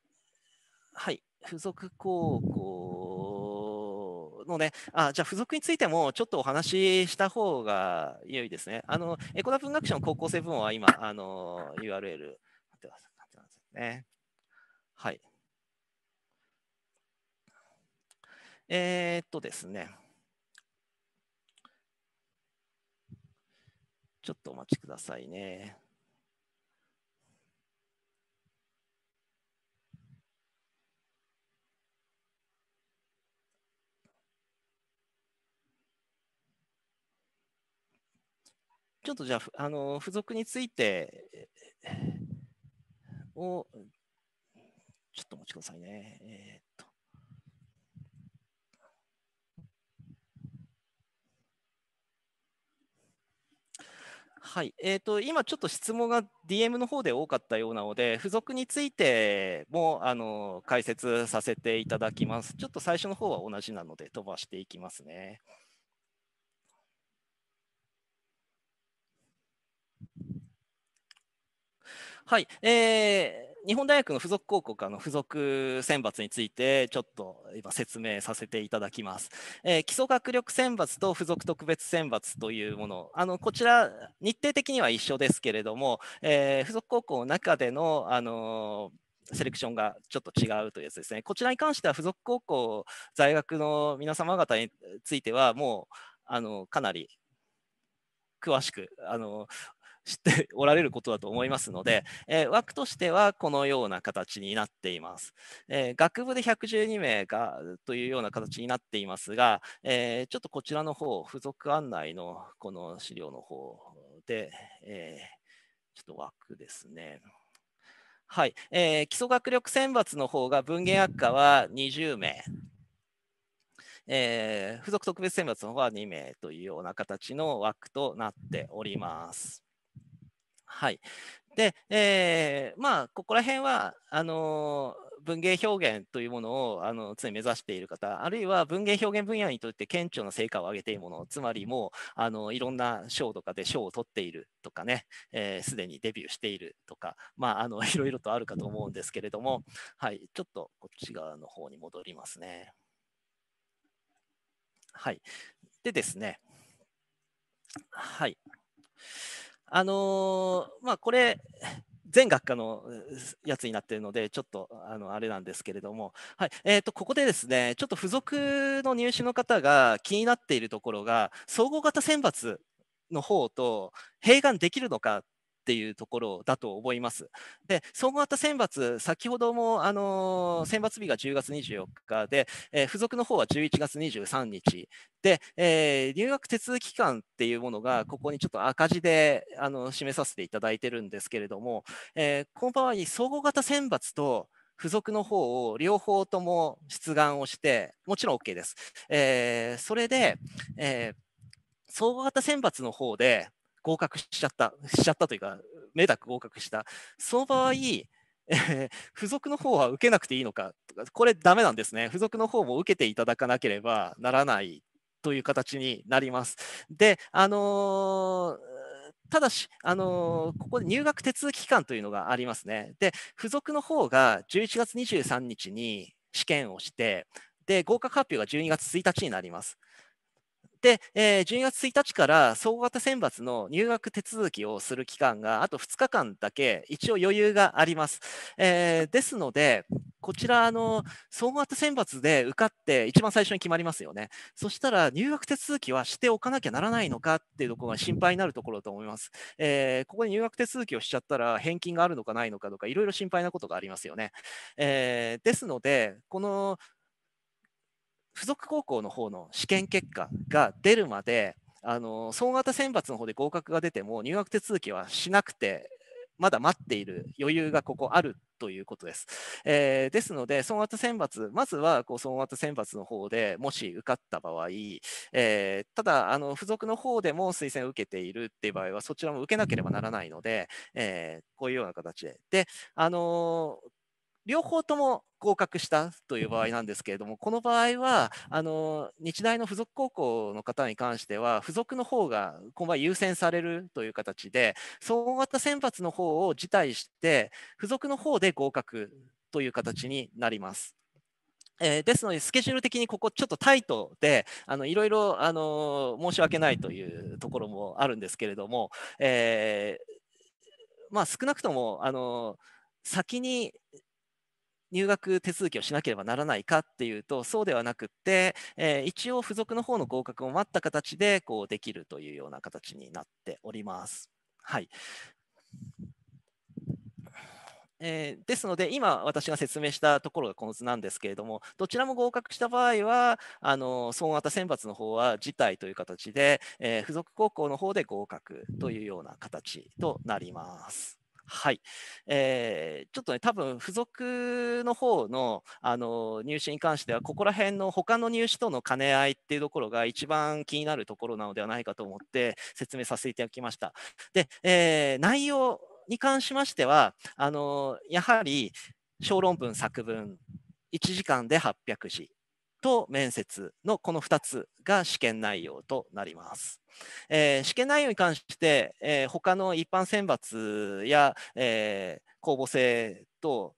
はい。付属高校のね、あ、じゃあ付属についてもちょっとお話しした方が良いですね。あの、エコダ文学賞の高校生分は今、あの、URL 貼ってます。ね。はい。えー、っとですね。ちょっとお待ちくださいね。ちょっとじゃあ、あの付属についてを待ちくださいね。えー、っと。はい、えーと、と今、ちょっと質問が DM の方で多かったようなので、付属についてもあの解説させていただきます。ちょっと最初の方は同じなので飛ばしていきますね。はい、えー日本大学の付属高校からの付属選抜についてちょっと今説明させていただきます。えー、基礎学力選抜と付属特別選抜というもの、あのこちら日程的には一緒ですけれども、えー、付属高校の中での、あのーセレクションがちょっと違うというやつですね。こちらに関しては、付属高校在学の皆様方については、もうあのかなり詳しくあの知っておられることだと思いますので、えー、枠としてはこのような形になっています。えー、学部で112名がというような形になっていますが、えー、ちょっとこちらの方、付属案内のこの資料の方で、えちょっと枠ですね。はい、えー、基礎学力選抜の方が文芸学科は20名。えー、付属特別選抜の方は2名というような形の枠となっております。はい。で、えー、まあ、ここら辺は、あのー、文芸表現というものをあの常に目指している方、あるいは文芸表現分野にとって顕著な成果を上げているもの、つまりもうあのいろんな賞とかで賞を取っているとかね、す、えー、で、にデビューしているとか、まあ、あのいろいろとあるかと思うんですけれども、はい、ちょっとこっち側の方に戻りますね。はい。でですね、はい。あのー、まあ、これ、全学科のやつになっているので、ちょっとあのあれなんですけれども、はいえー、とここでですね、ちょっと付属の入試の方が気になっているところが、総合型選抜の方と併願できるのかっていうところだと思います。で、総合型選抜、先ほども、あの選抜日が10月24日で、えー、付属の方は11月23日で、えー、留学手続き期間っていうものが、ここにちょっと赤字であの示させていただいてるんですけれども、えこの場合、総合型選抜と、付属の方を両方とも出願をして、もちろん OK です。えそれで、え総合型選抜の方で、合格しちゃった、しちゃったというか、だ確合格した。その場合、えー、付属の方は受けなくていいのかか、これダメなんですね。付属の方も受けていただかなければならないという形になります。で、あのー、ただし、あのー、ここで入学手続き期間というのがありますね。で、付属の方が11月23日に試験をして、で、合格発表が12月1日になります。で、えー、12月1日から総合型選抜の入学手続きをする期間があと2日間だけ一応余裕があります。えー、ですので、こちらの総合型選抜で受かって一番最初に決まりますよね。そしたら入学手続きはしておかなきゃならないのかっていうところが心配になるところだと思います。えー、ここに入学手続きをしちゃったら返金があるのかないのかとかいろいろ心配なことがありますよね。えー、ですので、この付属高校の方の試験結果が出るまで、あの総合型選抜の方で合格が出ても入学手続きはしなくてまだ待っている余裕がここあるということです。えー、ですので、総型選抜、まずはこう総型選抜の方でもし受かった場合、えー、ただ、あの付属の方でも推薦を受けているっていう場合は、そちらも受けなければならないので、えー、こういうような形で。であのー両方とも合格したという場合なんですけれども、この場合は、あの日大の付属高校の方に関しては、付属の方が今後優先されるという形で、総型選抜の方を辞退して、付属の方で合格という形になります。えー、ですので、スケジュール的にここちょっとタイトで、あのいろいろ、あの申し訳ないというところもあるんですけれども、えー、まあ、少なくとも、あの先に入学手続きをしなければならないかっていうとそうではなくって、え一応付属の方の合格を待った形でこうできるというような形になっております。はい、えー、ですので、今私が説明したところがこの図なんですけれども、どちらも合格した場合は、あの総合型選抜の方は辞退という形で、えー、付属高校の方で合格というような形となります。はい、えー、ちょっとね、多分付属の方のあの入試に関しては、ここら辺の他の入試との兼ね合いっていうところが一番気になるところなのではないかと思って説明させていただきました。で、えー、内容に関しましては、あのやはり小論文、作文、1時間で800字。と面接のこの2つが試験内容となります。えー、試験内容に関して、えー、他の一般選抜や、えー、公募制と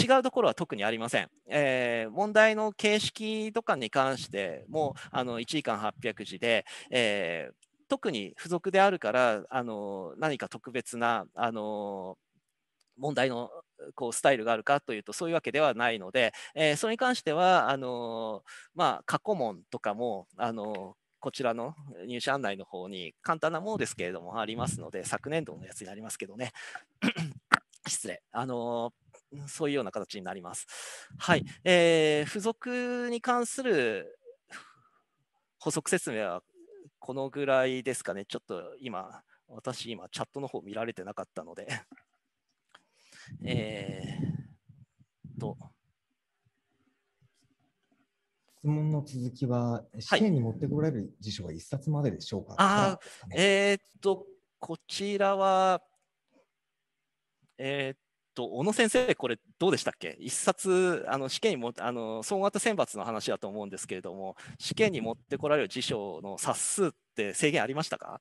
違うところは特にありません。えー、問題の形式とかに関してもあの1時間800字で、えー、特に付属であるからあの何か特別なあの問題のこうスタイルがあるかというとそういうわけではないので、えー、それに関してはあのまあ、過去問とかもあのこちらの入試案内の方に簡単なものですけれどもありますので昨年度のやつになりますけどね 失礼あのそういうような形になります。はい、えー、付属に関する補足説明はこのぐらいですかね。ちょっと今、私今チャットの方見られてなかったのでえー、と。質問の続きは、試験に持ってこられる辞書は1冊まででしょうか、はい、あえー、っと、こちらは、えー、っと、小野先生、これどうでしたっけ ?1 冊、あの試験にもあの総合選抜の話だと思うんですけれども、試験に持ってこられる辞書の冊数って制限ありましたか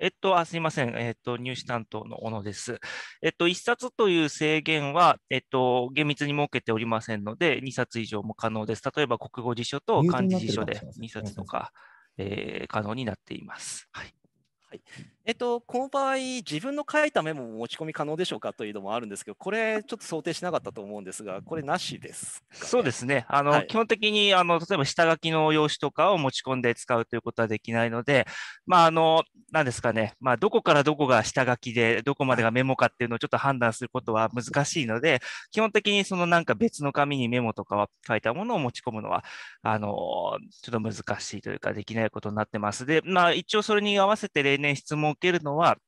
えっと、あすみません、えっと、入試担当の小野です。えっと、1冊という制限は、えっと、厳密に設けておりませんので、2冊以上も可能です。例えば、国語辞書と漢字辞書で2冊とか、えー、可能になっています。はい、はいえっと、この場合、自分の書いたメモも持ち込み可能でしょうかというのもあるんですけど、これ、ちょっと想定しなかったと思うんですが、これ、なしです、ね、そうですね、あの、はい、基本的にあの例えば下書きの用紙とかを持ち込んで使うということはできないので、まあ、あのなんですかね、まあ、どこからどこが下書きで、どこまでがメモかっていうのをちょっと判断することは難しいので、基本的にそのなんか別の紙にメモとかは書いたものを持ち込むのは、あのちょっと難しいというか、できないことになってます。で、まあ、一応それに合わせて例年質問ているのは、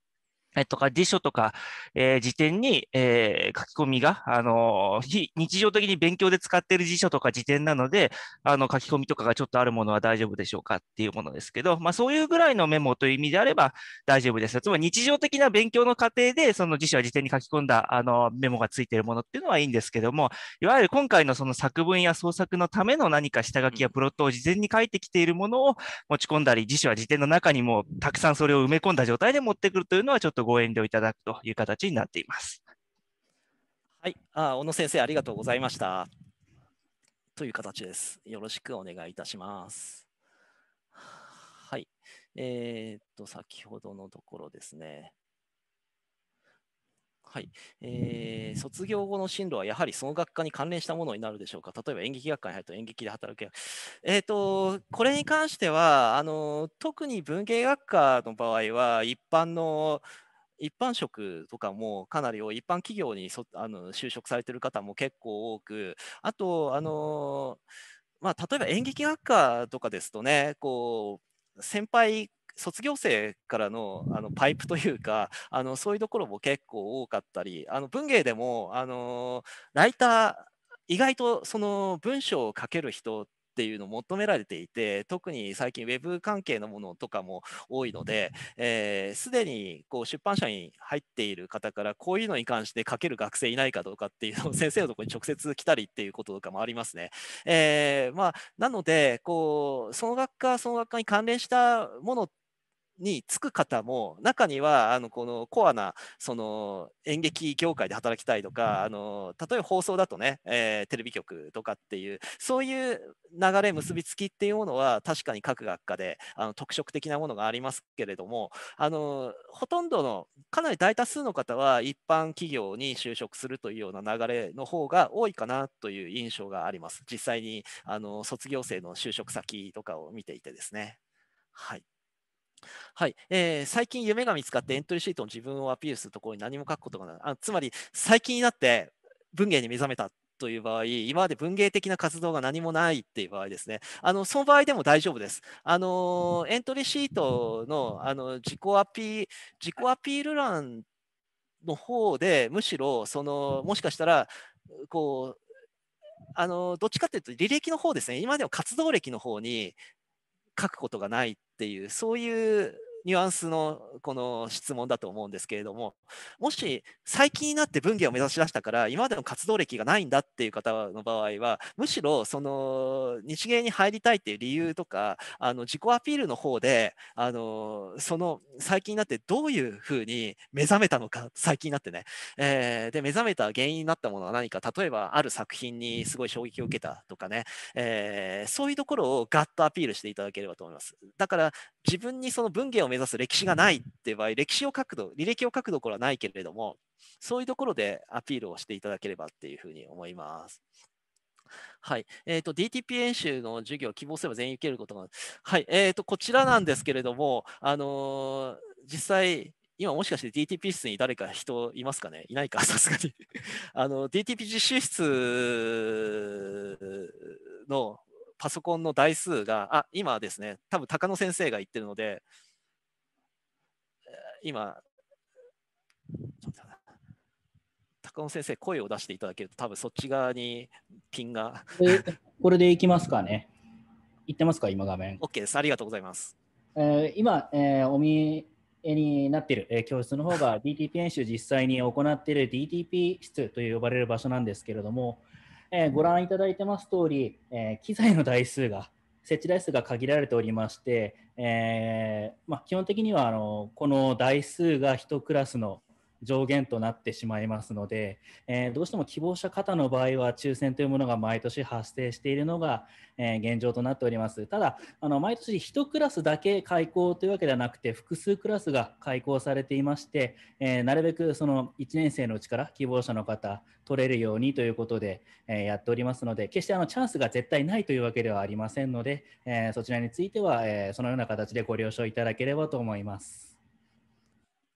えっとか、辞書とか、えー、辞典に、えー、書き込みが、あの日、日常的に勉強で使っている辞書とか辞典なので、あの、書き込みとかがちょっとあるものは大丈夫でしょうかっていうものですけど、まあ、そういうぐらいのメモという意味であれば大丈夫です。つまり日常的な勉強の過程で、その辞書や辞典に書き込んだ、あの、メモがついているものっていうのはいいんですけども、いわゆる今回のその作文や創作のための何か下書きやプロットを事前に書いてきているものを持ち込んだり、辞書や辞典の中にもたくさんそれを埋め込んだ状態で持ってくるというのはちょっととご遠慮いただくという形になっています。はい、あ小野先生、ありがとうございました。という形です。よろしくお願いいたします。はい、えー、っと、先ほどのところですね。はい、えー、卒業後の進路はやはりその学科に関連したものになるでしょうか、例えば演劇学科に入ると演劇で働く、えーとこれに関してはあの、特に文芸学科の場合は、一般の一般職とかもかなり多い、一般企業にそあの就職されてる方も結構多く、あと、あのまあ、例えば演劇学科とかですとね、こう先輩卒業生からのあのパイプというかあのそういうところも結構多かったりあの文芸でもあのライター意外とその文章を書ける人っていうのを求められていて特に最近 Web 関係のものとかも多いのですで、えー、にこう出版社に入っている方からこういうのに関して書ける学生いないかどうかっていうのを 先生のところに直接来たりっていうこととかもありますね。えー、まあ、なのでこうその学科その学科に関連したものっにつく方も中にはあのこのコアなその演劇業界で働きたいとかあの例えば放送だとね、えー、テレビ局とかっていうそういう流れ結びつきっていうものは確かに各学科であの特色的なものがありますけれどもあのほとんどのかなり大多数の方は一般企業に就職するというような流れの方が多いかなという印象があります実際にあの卒業生の就職先とかを見ていてですね。はいはい、えー、最近夢が見つかってエントリーシートの自分をアピールするところに何も書くことがないあつまり最近になって文芸に目覚めたという場合、今まで文芸的な活動が何もないっていう場合ですね、あのその場合でも大丈夫です。あのエントリーシートのあの自己アピール、自己アピール欄の方で、むしろその、もしかしたら、こう、あのどっちかというと履歴の方ですね、今でも活動歴の方に書くことがないっっていうそういうニュアンスのこの質問だと思うんですけれども、もし最近になって文芸を目指し出したから、今までの活動歴がないんだっていう方の場合は、むしろその日芸に入りたいっていう理由とか、あの自己アピールの方で、あのその最近になってどういうふうに目覚めたのか、最近になってね、えー、で目覚めた原因になったものは何か、例えばある作品にすごい衝撃を受けたとかね、えー、そういうところをガッとアピールしていただければと思います。だから自分にその文芸を目指す歴史がないっていう場合、歴史を書くと履歴を書くところはないけれども、そういうところでアピールをしていただければっていうふうに思います。はい。えっ、ー、と、DTP 演習の授業を希望すれば全員受けることが、はい。えっ、ー、と、こちらなんですけれども、あのー、実際、今もしかして DTP 室に誰か人いますかねいないか、さすがにあの、DTP 実習室のパソコンの台数が、あ、今ですね、多分高野先生が言ってるので、今、高野先生、声を出していただけると、多分そっち側にピンが。これでいきますかね。いってますか、今画面。OK です。ありがとうございます。えー、今、えー、お見えになっている、えー、教室の方が DTP 演習実際に行っている DTP 室と呼ばれる場所なんですけれども、えー、ご覧いただいてます通り、えー、機材の台数が、設置台数が限られておりまして、えー、まあ、基本的にはあのこの台数が1クラスの上限となってしまいますので、えー、どうしても希望者方の場合は抽選というものが毎年発生しているのが、えー、現状となっております。ただ、あの毎年1クラスだけ開校というわけではなくて、複数クラスが開校されていまして、えー、なるべくその1年生のうちから希望者の方、取れるようにということで、えやっておりますので、決してあのチャンスが絶対ないというわけではありませんので、えそちらについては、えそのような形でご了承いただければと思います。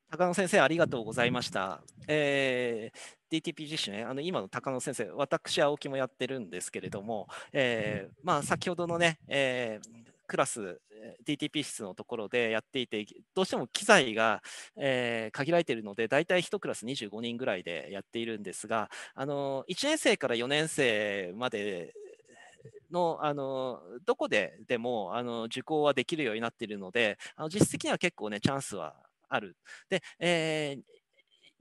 高野先生、ありがとうございました。えー、DTP 自身ね、あの今の高野先生、私、青木もやってるんですけれども、えー、まあ、先ほどのね、えー、クラス DTP 室のところでやっていてどうしても機材が、えー、限られているので大体1クラス25人ぐらいでやっているんですがあの1年生から4年生までのあのどこででもあの受講はできるようになっているのであの実質的には結構ねチャンスはある。で、えー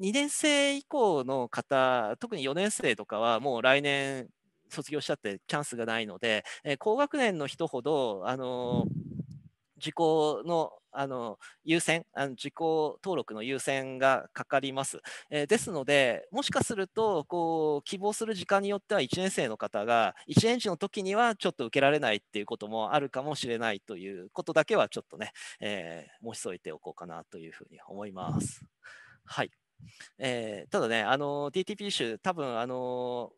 2年生以降の方、特に4年生とかは、もう来年卒業しちゃってチャンスがないので、えー、高学年の人ほど、あのー受講のあの優先あの自己登録の優先がかかります、えー、ですのでもしかするとこう希望する時間によっては1年生の方が1年時の時にはちょっと受けられないっていうこともあるかもしれないということだけはちょっとね、えー、申し添えておこうかなというふうに思います。はいえー、ただね、あの DTP 集、多分あの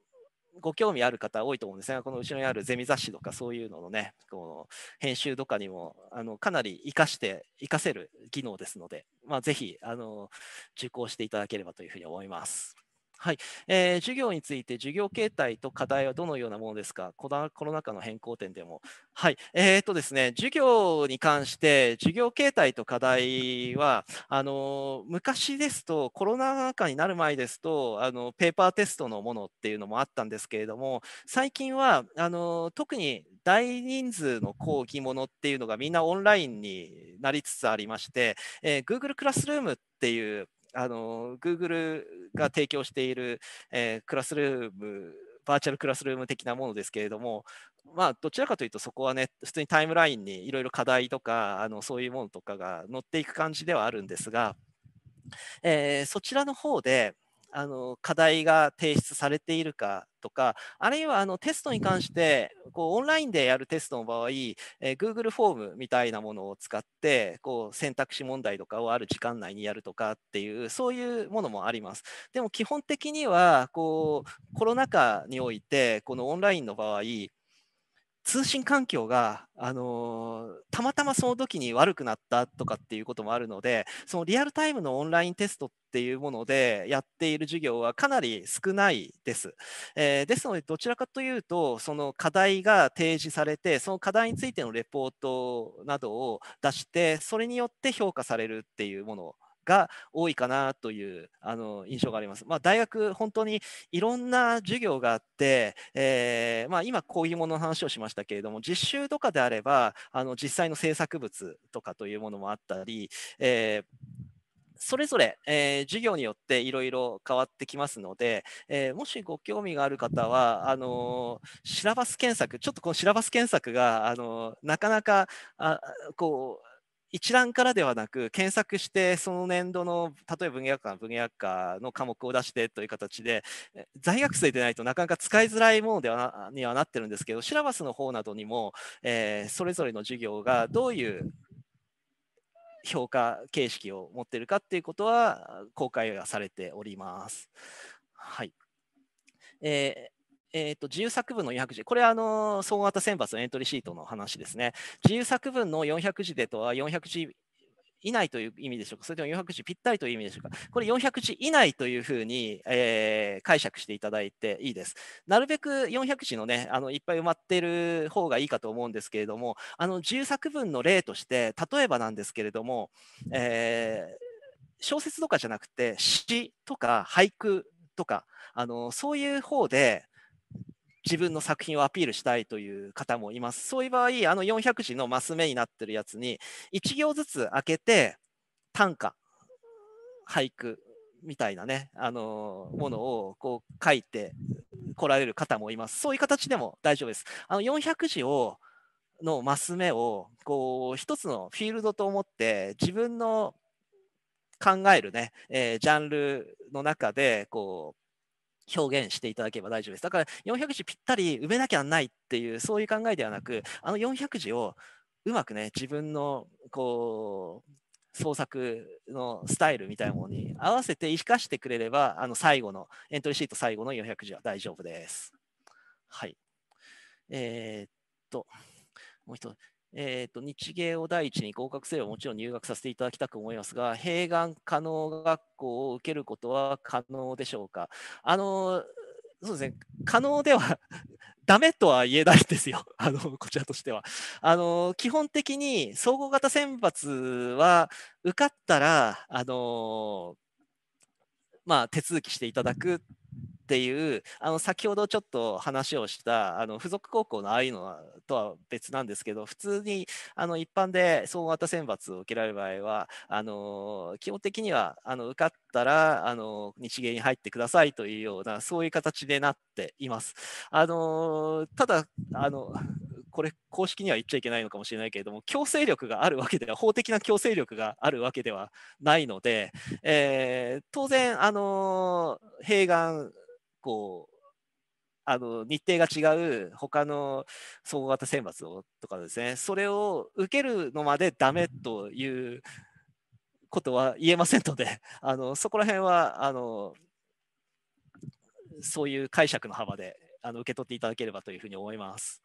ご興味ある方多いと思うんですが、この後ろにあるゼミ雑誌とかそういうののね、この編集とかにもあのかなり活かして、活かせる技能ですので、まあ、ぜひあの受講していただければというふうに思います。はい、えー、授業について授業形態と課題はどのようなものですか、コロナ禍の変更点でも。はい、えー、っとですね、授業に関して、授業形態と課題は、あの昔ですと、コロナ禍になる前ですとあの、ペーパーテストのものっていうのもあったんですけれども、最近はあの特に大人数の講義ものっていうのがみんなオンラインになりつつありまして、えー、Google クラスルームっていうあの Google が提供している、えー、クラスルームバーチャルクラスルーム的なものですけれども、まあ、どちらかというとそこはね普通にタイムラインにいろいろ課題とかあのそういうものとかが載っていく感じではあるんですが、えー、そちらの方であの課題が提出されているかとか、あるいはあのテストに関して、こうオンラインでやるテストの場合、えー、Google フォームみたいなものを使って、こう選択肢問題とかをある時間内にやるとかっていう、そういうものもあります。でも基本的にはこう、コロナ禍において、このオンラインの場合、通信環境が、あのー、たまたまその時に悪くなったとかっていうこともあるのでそのリアルタイムのオンラインテストっていうものでやっている授業はかなり少ないです。えー、ですのでどちらかというとその課題が提示されてその課題についてのレポートなどを出してそれによって評価されるっていうものが多いかなというあの印象があります。まあ、大学、本当にいろんな授業があって、えー、まあ、今、こういうものの話をしましたけれども、実習とかであれば、あの実際の制作物とかというものもあったり、えーそれぞれ、えー、授業によっていろいろ変わってきますので、えー、もしご興味がある方は、あのー、シラバス検索、ちょっとこのシラバス検索が、あのなかなかあこう一覧からではなく検索してその年度の例えば文学科文学科の科目を出してという形で在学生でないとなかなか使いづらいものではにはなってるんですけどシラバスの方などにも、えー、それぞれの授業がどういう評価形式を持ってるかっていうことは公開がされております。はい、えーえーと、自由作文の400字、これはあの総合型選抜のエントリーシートの話ですね。自由作文の400字でとは400字以内という意味でしょうか、それとも400字ぴったりという意味でしょうか、これ400字以内というふうに、えー、解釈していただいていいです。なるべく400字のね、あのいっぱい埋まっている方がいいかと思うんですけれども、あの自由作文の例として、例えばなんですけれども、えー、小説とかじゃなくて詩とか俳句とか、あのそういう方で、自分の作品をアピールしたいという方もいます。そういう場合、あの400字のマス目になってるやつに、1行ずつ開けて、短歌、俳句みたいなね、あのものをこう書いてこられる方もいます。そういう形でも大丈夫です。あの400字をのマス目をこう一つのフィールドと思って自分の考えるね、えー、ジャンルの中でこう表現していただければ大丈夫です。だから400字ぴったり埋めなきゃないっていうそういう考えではなくあの400字をうまくね自分のこう創作のスタイルみたいなものに合わせて生かしてくれればあの最後のエントリーシート最後の400字は大丈夫です。はい。えー、っともう一つ。えーと、日芸を第一に合格すればもちろん入学させていただきたく思いますが、併願可能学校を受けることは可能でしょうか。あのそうですね、可能では ダメとは言えないんですよ、あのこちらとしては。あの基本的に総合型選抜は受かったら、あのまあ、手続きしていただくっていうあの先ほどちょっと話をしたあの付属高校のああいうのはとは別なんですけど普通にあの一般で総合型選抜を受けられる場合はあの基本的にはあの受かったらあの日芸に入ってくださいというようなそういう形でなっています。あのただあのこれ公式には言っちゃいけないのかもしれないけれども強制力があるわけでは法的な強制力があるわけではないので、えー、当然あの併願うあの日程が違う他の総合型選抜をとかですねそれを受けるのまでダメということは言えませんので あのそこら辺はあのそういう解釈の幅であの受け取っていただければというふうに思います。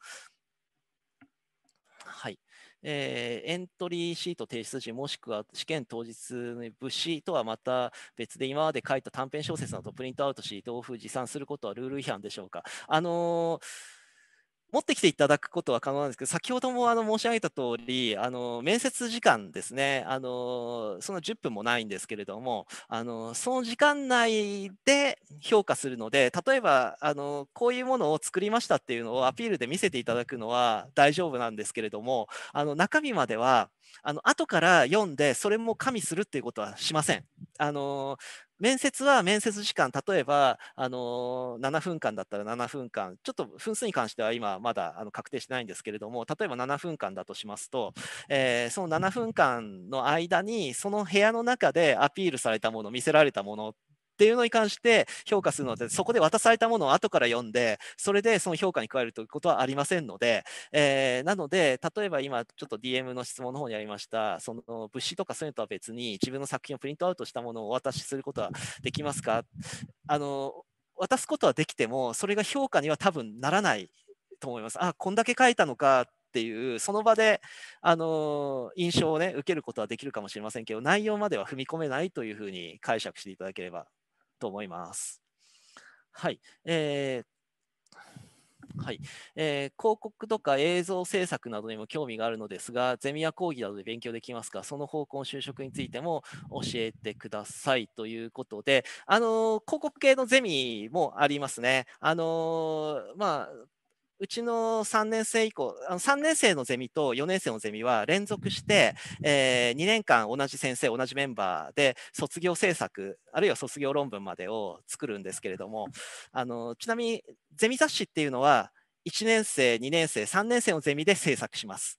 はいえー、エントリーシート提出時、もしくは試験当日の物資とはまた別で、今まで書いた短編小説などプリントアウトし、同封持参することはルール違反でしょうか。あのー持ってきていただくことは可能なんですけど、先ほどもあの申し上げた通り、あの面接時間ですね、あのその10分もないんですけれども、あのその時間内で評価するので、例えばあのこういうものを作りましたっていうのをアピールで見せていただくのは大丈夫なんですけれども、あの中身まではあの後から読んで、それも加味するっていうことはしません。あの面接は面接時間、例えば、あの7分間だったら7分間、ちょっと分数に関しては今まだあの確定してないんですけれども、例えば7分間だとしますと、えー、その7分間の間に、その部屋の中でアピールされたもの、見せられたものっていうのに関して評価するので、そこで渡されたものを後から読んで、それでその評価に加えるということはありませんので、えー、なので、例えば今、ちょっと DM の質問の方にありました、その物資とかそういうのとは別に、自分の作品をプリントアウトしたものをお渡しすることはできますかあの渡すことはできても、それが評価には多分ならないと思います。あ、こんだけ書いたのかっていうその場で、あのー、印象を、ね、受けることはできるかもしれませんけど内容までは踏み込めないというふうに解釈していただければと思います。はい。えー、はいえー、広告とか映像制作などにも興味があるのですが、ゼミや講義などで勉強できますか、その方向の就職についても教えてくださいということで、あのー、広告系のゼミもありますね。あのー、まあ、うちの3年生以降、あの3年生のゼミと4年生のゼミは連続して、えー、2年間同じ先生、同じメンバーで卒業制作、あるいは卒業論文までを作るんですけれども、あのちなみにゼミ雑誌っていうのは、1年生、2年生、3年生のゼミで制作します。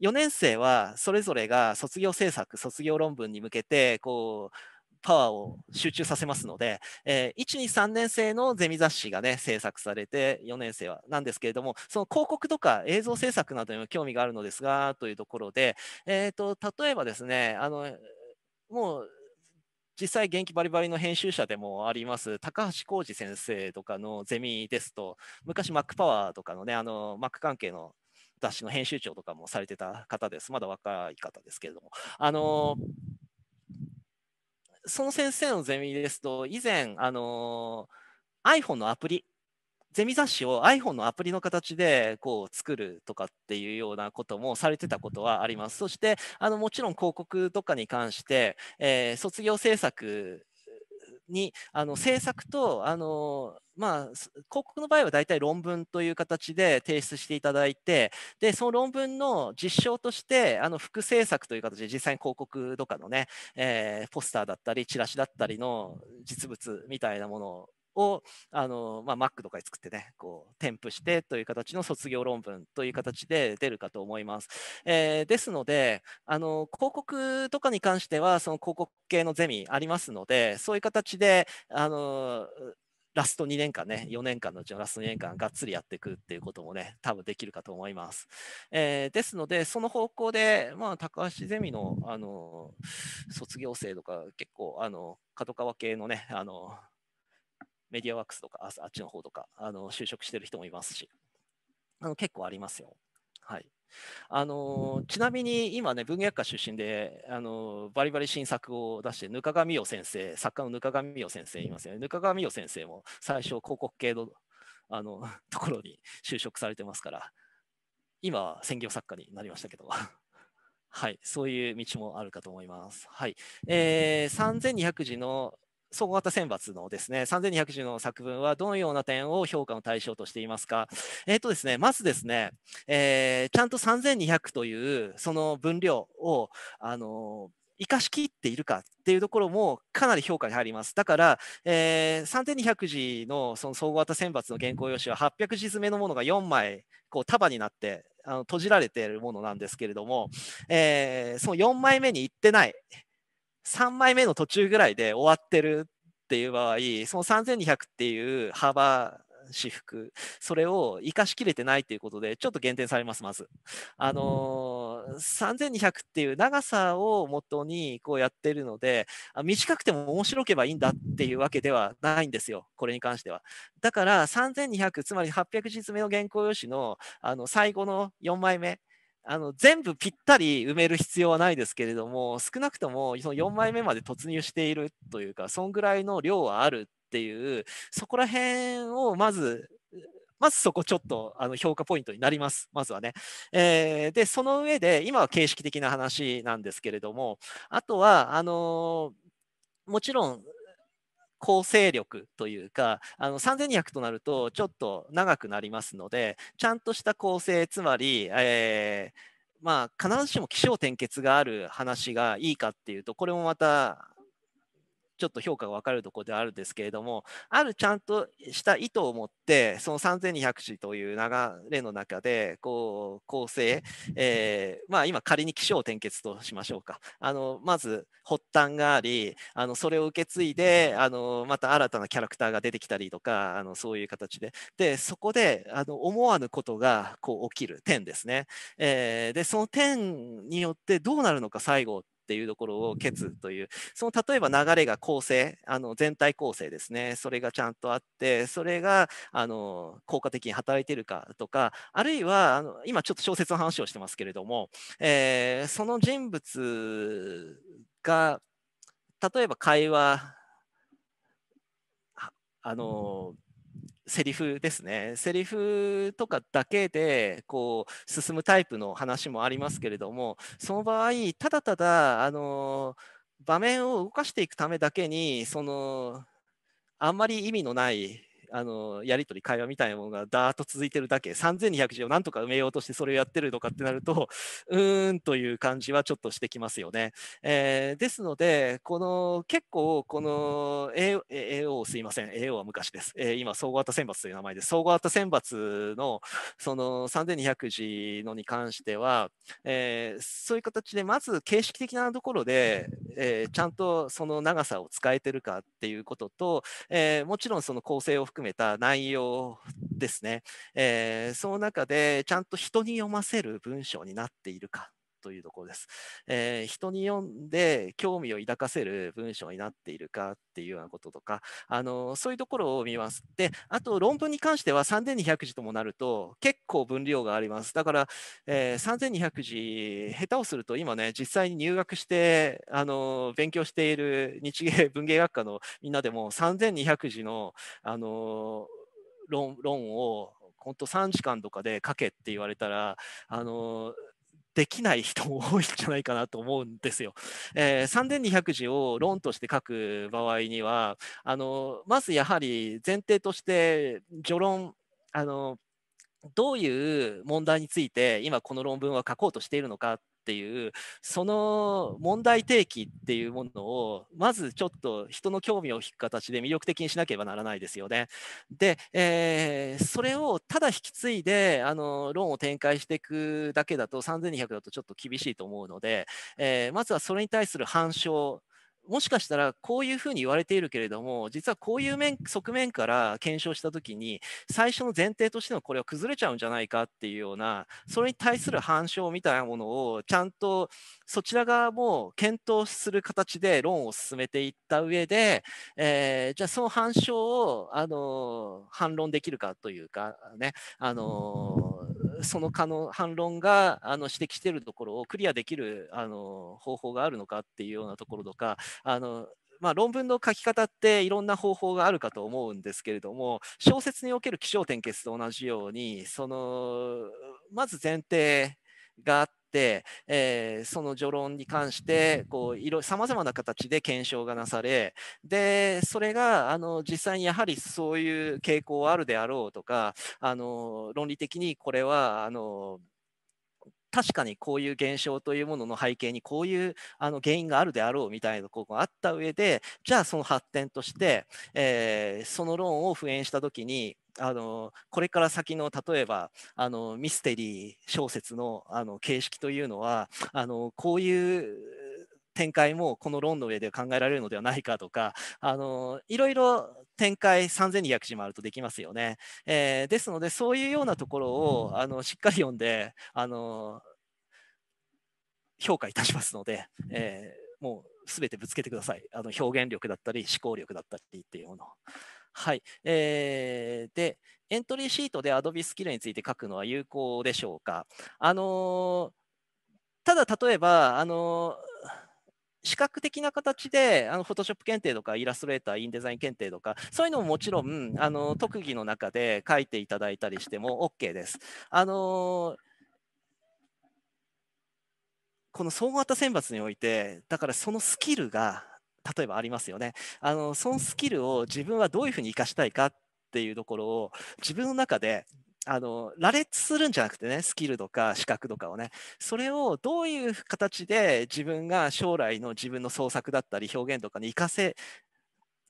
4年生はそれぞれが卒業制作、卒業論文に向けてこうパワーを集中させますので、えー、1、2、3年生のゼミ雑誌がね、制作されて、4年生はなんですけれども、その広告とか映像制作などにも興味があるのですが、というところで、えーと、例えばですね、あのもう実際元気バリバリの編集者でもあります高橋浩二先生とかのゼミですと昔マックパワーとかのねあのマック関係の雑誌の編集長とかもされてた方ですまだ若い方ですけれどもあのその先生のゼミですと、以前、あの iPhone のアプリ、ゼミ雑誌を iPhone のアプリの形でこう作るとかっていうようなこともされてたことはあります。そして、あのもちろん広告とかに関して、えー、卒業制作にあの政策とあのまあ、広告の場合は大体論文という形で提出していただいてでその論文の実証としてあの副制作という形で実際に広告とかのね、えー、ポスターだったりチラシだったりの実物みたいなものををあの、まあ、Mac とかで作ってね、こう添付してという形の卒業論文という形で出るかと思います。えー、ですのであの、広告とかに関しては、その広告系のゼミありますので、そういう形で、あのラスト2年間ね、4年間のうちのラスト2年間、がっつりやっていくっていうこともね、多分できるかと思います。えー、ですので、その方向で、まあ、高橋ゼミの、あの、卒業生とか、結構、あの、角川系のね、あの、メディアワークスとか、あっちの方とか、あの就職してる人もいますし、あの結構ありますよ。はい。あのちなみに今ね文学科出身であのバリバリ新作を出してぬかがみよ先生作家のぬかがみよ先生いますよねぬかがみよ先生も最初広告系のあの ところに就職されてますから今は専業作家になりましたけど はいそういう道もあるかと思いますはい、えー、3200字の総合型選抜のですね、3210の作文はどのような点を評価の対象としていますか。えっ、ー、とですね、まずですね、えー、ちゃんと3200というその分量を、あの生かしきっているかっていうところもかなり評価に入ります。だから、えー、3200字のその総合型選抜の原稿用紙は800字詰めのものが4枚こう束になってあの閉じられているものなんですけれども、えー、その4枚目に行ってない3枚目の途中ぐらいで終わってるっていう場合、その3200っていう幅、私服、それを生かしきれてないっていうことで、ちょっと減点されます、まず。あのー、3200っていう長さを元にこうやってるので、短くても面白けばいいんだっていうわけではないんですよ、これに関しては。だから3200、つまり800字詰めの原稿用紙のあの最後の4枚目あの全部ぴったり埋める必要はないですけれども少なくともその4枚目まで突入しているというかそんぐらいの量はあるっていうそこら辺をまずまずそこちょっとあの評価ポイントになります、まずはね。えー、で、その上で、今は形式的な話なんですけれども、あとは、あのー、もちろん構成力というかあの3200となるとちょっと長くなりますのでちゃんとした構成つまり、えーまあ、必ずしも気象転結がある話がいいかっていうとこれもまたちょっと評価が分かれるところではあるんですけれども、あるちゃんとした意図を持って、その3200種という流れの中で、こう、構成、えー、まあ今仮に起承転結としましょうか。あの、まず発端があり、あの、それを受け継いで、あの、また新たなキャラクターが出てきたりとか、あの、そういう形で。で、そこで、あの、思わぬことが、こう、起きる点ですね。えー、で、その点によってどうなるのか、最後っていうところをケツという、その例えば流れが構成、あの全体構成ですね、それがちゃんとあって、それがあの効果的に働いてるかとか、あるいはあの今ちょっと小説の話をしてますけれども、えー、その人物が例えば会話、あの、うんセリフですねセリフとかだけでこう進むタイプの話もありますけれどもその場合ただただあの場面を動かしていくためだけにそのあんまり意味のないあのやり取り会話みたいなものがダーッと続いてるだけ3200字をなんとか埋めようとしてそれをやってるのかってなると うーんという感じはちょっとしてきますよね。えー、ですのでこの結構この AO すいません AO は昔です、えー、今総合型選抜という名前です総合型選抜のその3200字のに関しては、えー、そういう形でまず形式的なところでえー、ちゃんとその長さを使えてるかっていうことと、えー、もちろんその構成を含めた内容ですね、えー、その中でちゃんと人に読ませる文章になっているかというところです。えー、人に読んで興味を抱かせる文章になっているかっていうようなこととか、あのそういうところを見ます。で、あと論文に関しては3200字ともなると結構分量があります。だから、えー、3200字、下手をすると今ね、実際に入学してあの勉強している日芸文芸学科のみんなでも3200字のあの論論を本当3時間とかで書けって言われたらあのできない人も多いんじゃないかなと思うんですよ。えー、3200字を論として書く場合にはあのまずやはり前提として序論あのどういう問題について今この論文は書こうとしているのかっっていうその問題提起っていうものをまずちょっと人の興味を引く形で魅力的にしなければならないですよね。で、えー、それをただ引き継いであの論を展開していくだけだと3200だとちょっと厳しいと思うので、えー、まずはそれに対する反証もしかしたらこういうふうに言われているけれども実はこういう面側面から検証した時に最初の前提としてのこれは崩れちゃうんじゃないかっていうようなそれに対する反証みたいなものをちゃんとそちら側も検討する形で論を進めていった上で、えー、じゃあその反証をあの反論できるかというかねあのその可能反論があの指摘しているところをクリアできるあの方法があるのかっていうようなところとかあのまあ、論文の書き方っていろんな方法があるかと思うんですけれども小説における起承転結と同じようにそのまず前提があっ、えー、その序論に関してさまざまな形で検証がなされでそれがあの実際にやはりそういう傾向はあるであろうとかあの論理的にこれはあの確かにこういう現象というものの背景にこういうあの原因があるであろうみたいなことがあった上でじゃあその発展として、えー、その論を普遍した時にあのこれから先の例えばあのミステリー小説のあの形式というのはあのこういう展開もこの論の上で考えられるのではないかとかあのいろいろ展開3200字もあるとできますよね、えー、ですのでそういうようなところをあのしっかり読んであの評価いたしますので、えー、もう全てぶつけてくださいあの表現力だったり思考力だったりっていうもの。はい。えー、で、エントリーシートで Adobe スキルについて書くのは有効でしょうか。あのただ例えば、あの視覚的な形で、あの、フォトショップ検定とか、イラストレーター、インデザイン検定とか、そういうのももちろん、あの、特技の中で書いていただいたりしても OK です。あのこの総合型選抜において、だからそのスキルが例えばありますよね。あのそのスキルを自分はどういうふうに生かしたいかっていうところを自分の中であの羅列するんじゃなくてねスキルとか資格とかをねそれをどういう形で自分が将来の自分の創作だったり表現とかに生かせ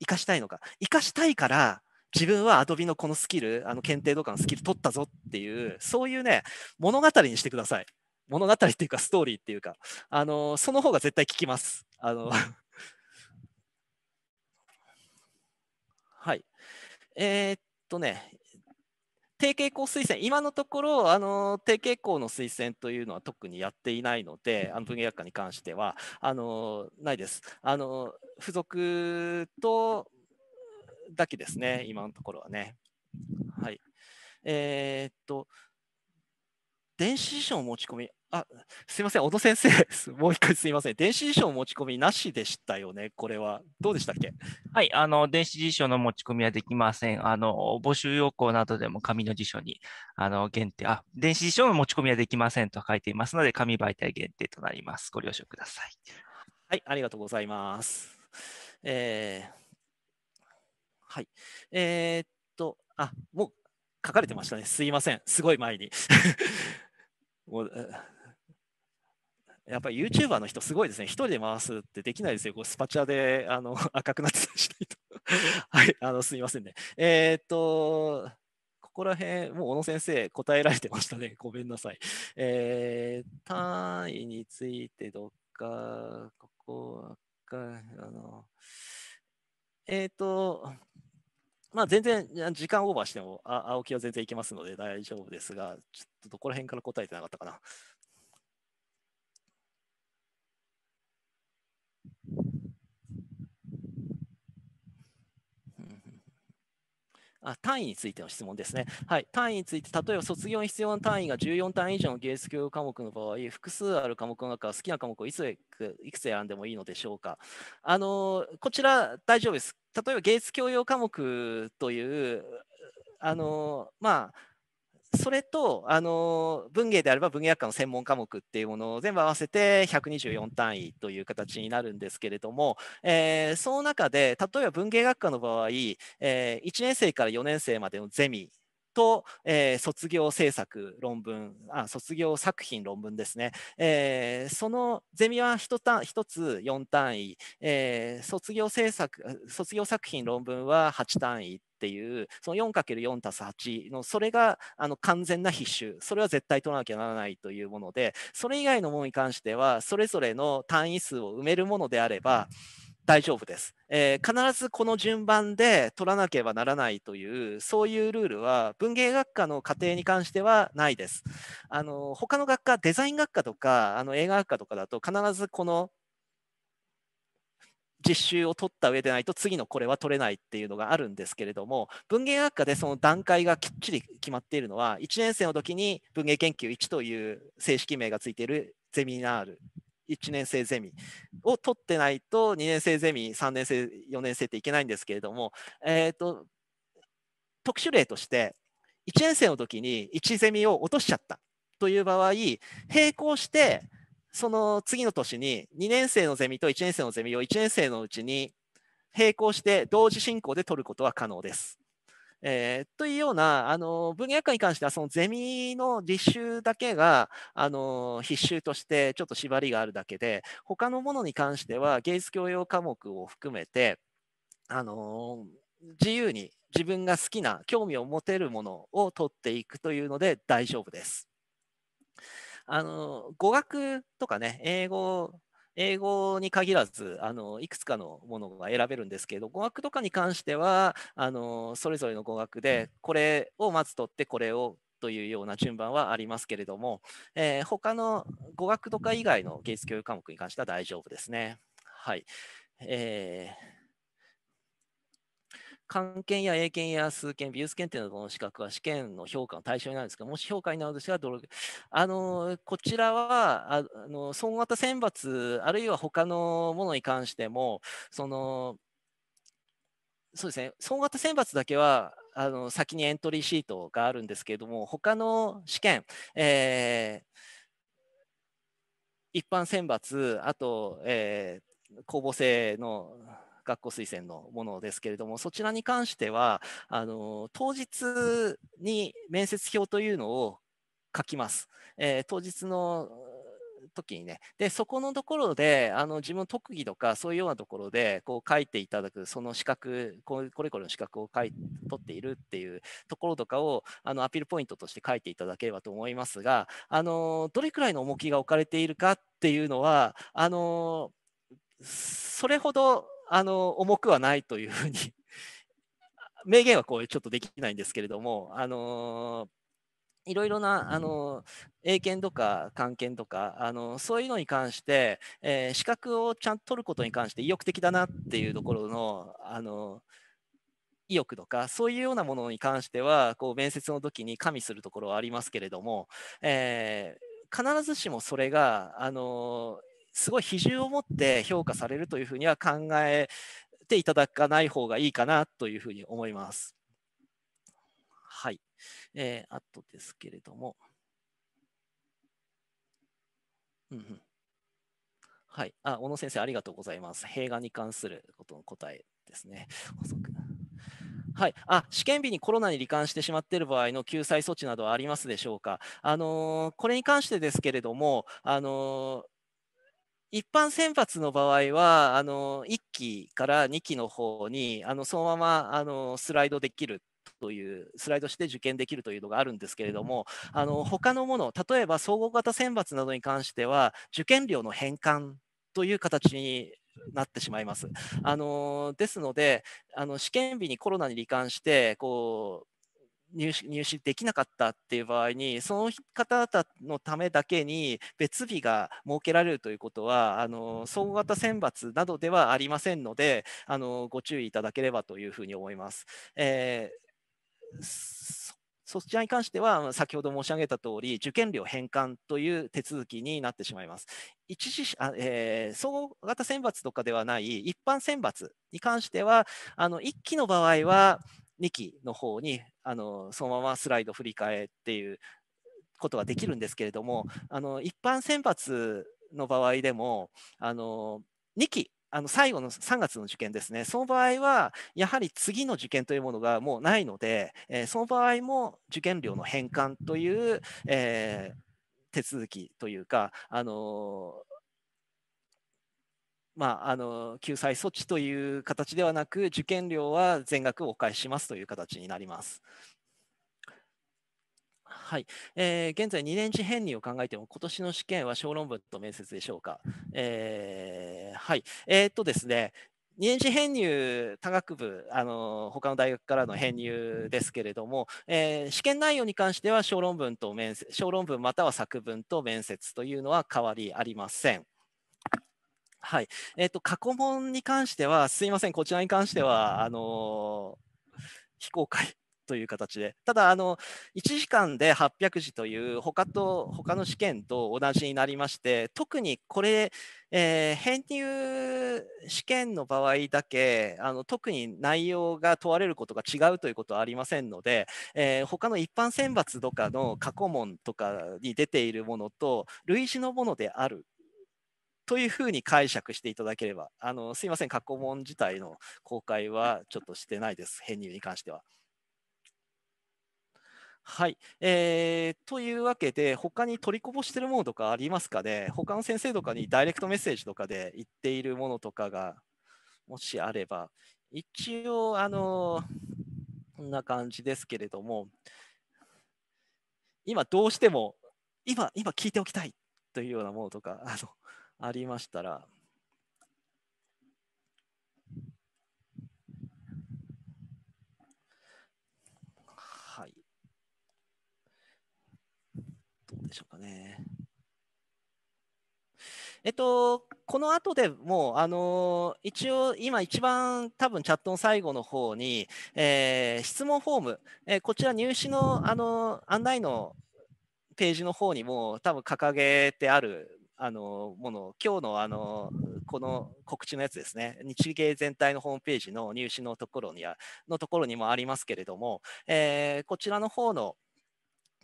生かしたいのか生かしたいから自分はアドビのこのスキルあの検定とかのスキル取ったぞっていうそういうね物語にしてください物語っていうかストーリーっていうかあのその方が絶対効きますあのえー、っとね、低傾向推薦、今のところ、あの低傾向の推薦というのは特にやっていないので、あの分野学科に関してはあのないです。あの付属とだけですね、今のところはね。はい。えー、っと、電子辞書の持ち込み、あすいません、小野先生、もう一回すいません、電子辞書持ち込みなしでしたよね、これは。どうでしたっけはい、あの、電子辞書の持ち込みはできません。あの、募集要項などでも紙の辞書に、あの、限定、あ、電子辞書の持ち込みはできませんと書いていますので、紙媒体限定となります。ご了承ください。はい、ありがとうございます。えー、はい。えー、っと、あ、もう書かれてましたね。すいません。すごい前に。もうやっぱり YouTuber の人すごいですね。一人で回すってできないですよ。こうスパチャであの 赤くなってたりしないと。はい、あのすみませんね。えー、っと、ここら辺、もう小野先生答えられてましたね。ごめんなさい。えー、単位についてどっか、ここか、あの、えっ、と、まあ、全然時間オーバーしても、あ青木は全然いけますので大丈夫ですが、ちょっとどこら辺から答えてなかったかな。あ単位についての質問ですね。はい、単位について、例えば卒業に必要な単位が14単位以上の芸術教育科目の場合、複数ある科目の中、好きな科目をいついくつ選んでもいいのでしょうか。あのこちら、大丈夫です。例えば芸術教養科目という、あのまあ、それと、あの文芸であれば文芸学科の専門科目っていうものを全部合わせて124単位という形になるんですけれども、えー、その中で例えば文芸学科の場合、えー、1年生から4年生までのゼミと、えー、卒業制作論文あ卒業作品論文ですね、えー、そのゼミは 1, 単1つ4単位、えー、卒業制作卒業作品論文は8単位っていうその 4×4 たす8のそれがあの完全な必修それは絶対取らなきゃならないというものでそれ以外のものに関してはそれぞれの単位数を埋めるものであれば、うん大丈夫です、えー、必ずこの順番で取らなければならないというそういうルールは文芸学科の過程に関してはないですあの他の学科デザイン学科とかあの映画学科とかだと必ずこの実習を取った上でないと次のこれは取れないっていうのがあるんですけれども文芸学科でその段階がきっちり決まっているのは1年生の時に文芸研究1という正式名がついているゼミナール1年生ゼミを取ってないと2年生ゼミ3年生4年生っていけないんですけれども、えーと、特殊例として1年生の時に1ゼミを落としちゃったという場合並行してその次の年に2年生のゼミと1年生のゼミを1年生のうちに並行して同時進行で取ることは可能です。えー、というようなあの文芸学科に関してはそのゼミの実習だけがあの必修としてちょっと縛りがあるだけで他のものに関しては芸術教養科目を含めてあの自由に自分が好きな興味を持てるものを取っていくというので大丈夫です。あの語学とかね英語英語に限らずあのいくつかのものが選べるんですけど語学とかに関してはあのそれぞれの語学でこれをまず取ってこれをというような順番はありますけれども、えー、他の語学とか以外の芸術教育科目に関しては大丈夫ですね。はい。えー漢検や英検や数検、美術検定などの資格は試験の評価の対象になるんですが、もし評価になるとしたらどれ、あのこちらはあの総合型選抜、あるいは他のものに関しても、そのそうですね、総合型選抜だけはあの先にエントリーシートがあるんですけれども、他の試験、えー、一般選抜、あと、えー、公募制の学校推薦のものですけれども、そちらに関しては、あの当日に面接表というのを書きます。えー、当日の時にね。で、そこのところで、あの自分の特技とか、そういうようなところで、こう書いていただく、その資格、これこれの資格を書い取っているっていうところとかを、あのアピールポイントとして書いていただければと思いますが、あのどれくらいの重きが置かれているかっていうのは、あのそれほどあの重くはないというふうに 明言はこうちょっとできないんですけれども、あのいろいろな、あの、英検とか漢検とか、あの、そういうのに関して、えー、資格をちゃんと取ることに関して意欲的だなっていうところの、あの、意欲とか、そういうようなものに関しては、こう、面接の時に加味するところはありますけれども、えー、必ずしもそれが、あの、すごい比重を持って評価されるというふうには考えていただかない方がいいかなというふうに思います。はい。えー、あとですけれども。うんはい。あ、小野先生、ありがとうございます。併願に関することの答えですね。はい、あ試験日にコロナに罹患してしまっている場合の救済措置などはありますでしょうか。あのー、これに関してですけれども、あの一般選抜の場合は、あの1期から2期の方にあのそのままあのスライドできるというスライドして受験できるというのがあるんですけれども、あの他のもの、例えば総合型選抜などに関しては、受験料の返還という形になってしまいます。あのですのであの、試験日にコロナに罹患してこ入試入試できなかったっていう場合にその方々のためだけに別日が設けられるということはあの総型選抜などではありませんのであのご注意いただければというふうに思います。えーそちらに関しては、先ほど申し上げたとおり、受験料返還という手続きになってしまいます。一時あえー、総合型選抜とかではない一般選抜に関しては、あの1期の場合は、2期の方にあのそのままスライド振り替えっていうことができるんですけれどもあの一般選抜の場合でもあの2期あの最後の3月の受験ですね、その場合は、やはり次の受験というものがもうないので、えー、その場合も受験料の返還という、えー、手続きというか、あのーまあ、あの救済措置という形ではなく、受験料は全額お返ししますという形になります。はい、えー、現在2年次編入を考えても、今年の試験は小論文と面接でしょうか。えー、はい、えー、っとですね、2年次編入、他学部、あの他の大学からの編入ですけれども、えー、試験内容に関しては小論文と面接、小論文または作文と面接というのは変わりありません。はい。えっ、ー、と、過去問に関しては、すいません、こちらに関しては、あのー、非公開という形で、ただ、あの、1時間で800字という、他と、他の試験と同じになりまして、特にこれ、えー、編入試験の場合だけあの特に内容が問われることが違うということはありませんので、えー、他の一般選抜とかの過去問とかに出ているものと類似のものであるというふうに解釈していただければ、あのすいません、過去問自体の公開はちょっとしてないです、編入に関しては。はい、えー、というわけで、他に取りこぼしてるものとかありますかね、他の先生とかにダイレクトメッセージとかで言っているものとかが、もしあれば、一応、あのこんな感じですけれども、今どうしても、今、今聞いておきたいというようなものとか、あのありましたら、はい。どうでしょうかね。えっと、この後でもう、あのー、一応、今一番多分チャットの最後の方に、えー、質問フォーム、えー、こちら入試の、あの案内のページの方にも多分掲げてあるあのもの今日のあのこの告知のやつですね日芸全体のホームページの入試のところにはのところにもありますけれども、えー、こちらの方の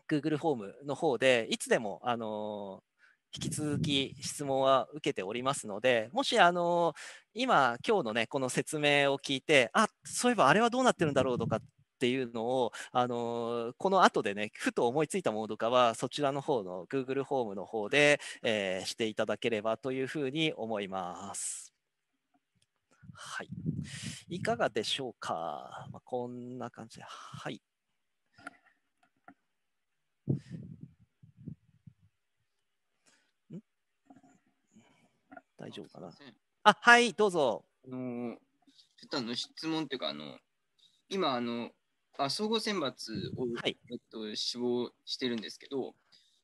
Google フォームの方でいつでもあの引き続き質問は受けておりますので、もしあの今、今日のね、この説明を聞いて、あそういえばあれはどうなってるんだろうとかっっていうのを、あのー、この後でね、ふと思いついたものとかは、そちらの方の Google ホームの方で、えー、していただければというふうに思います。はい。いかがでしょうか、まあ、こんな感じで。はい。ん大丈夫かなあ、はい、どうぞ。あの、ちょっとあの質問というか、あの、今、あの、あ総合選抜を、はい、えっと、志望してるんですけど、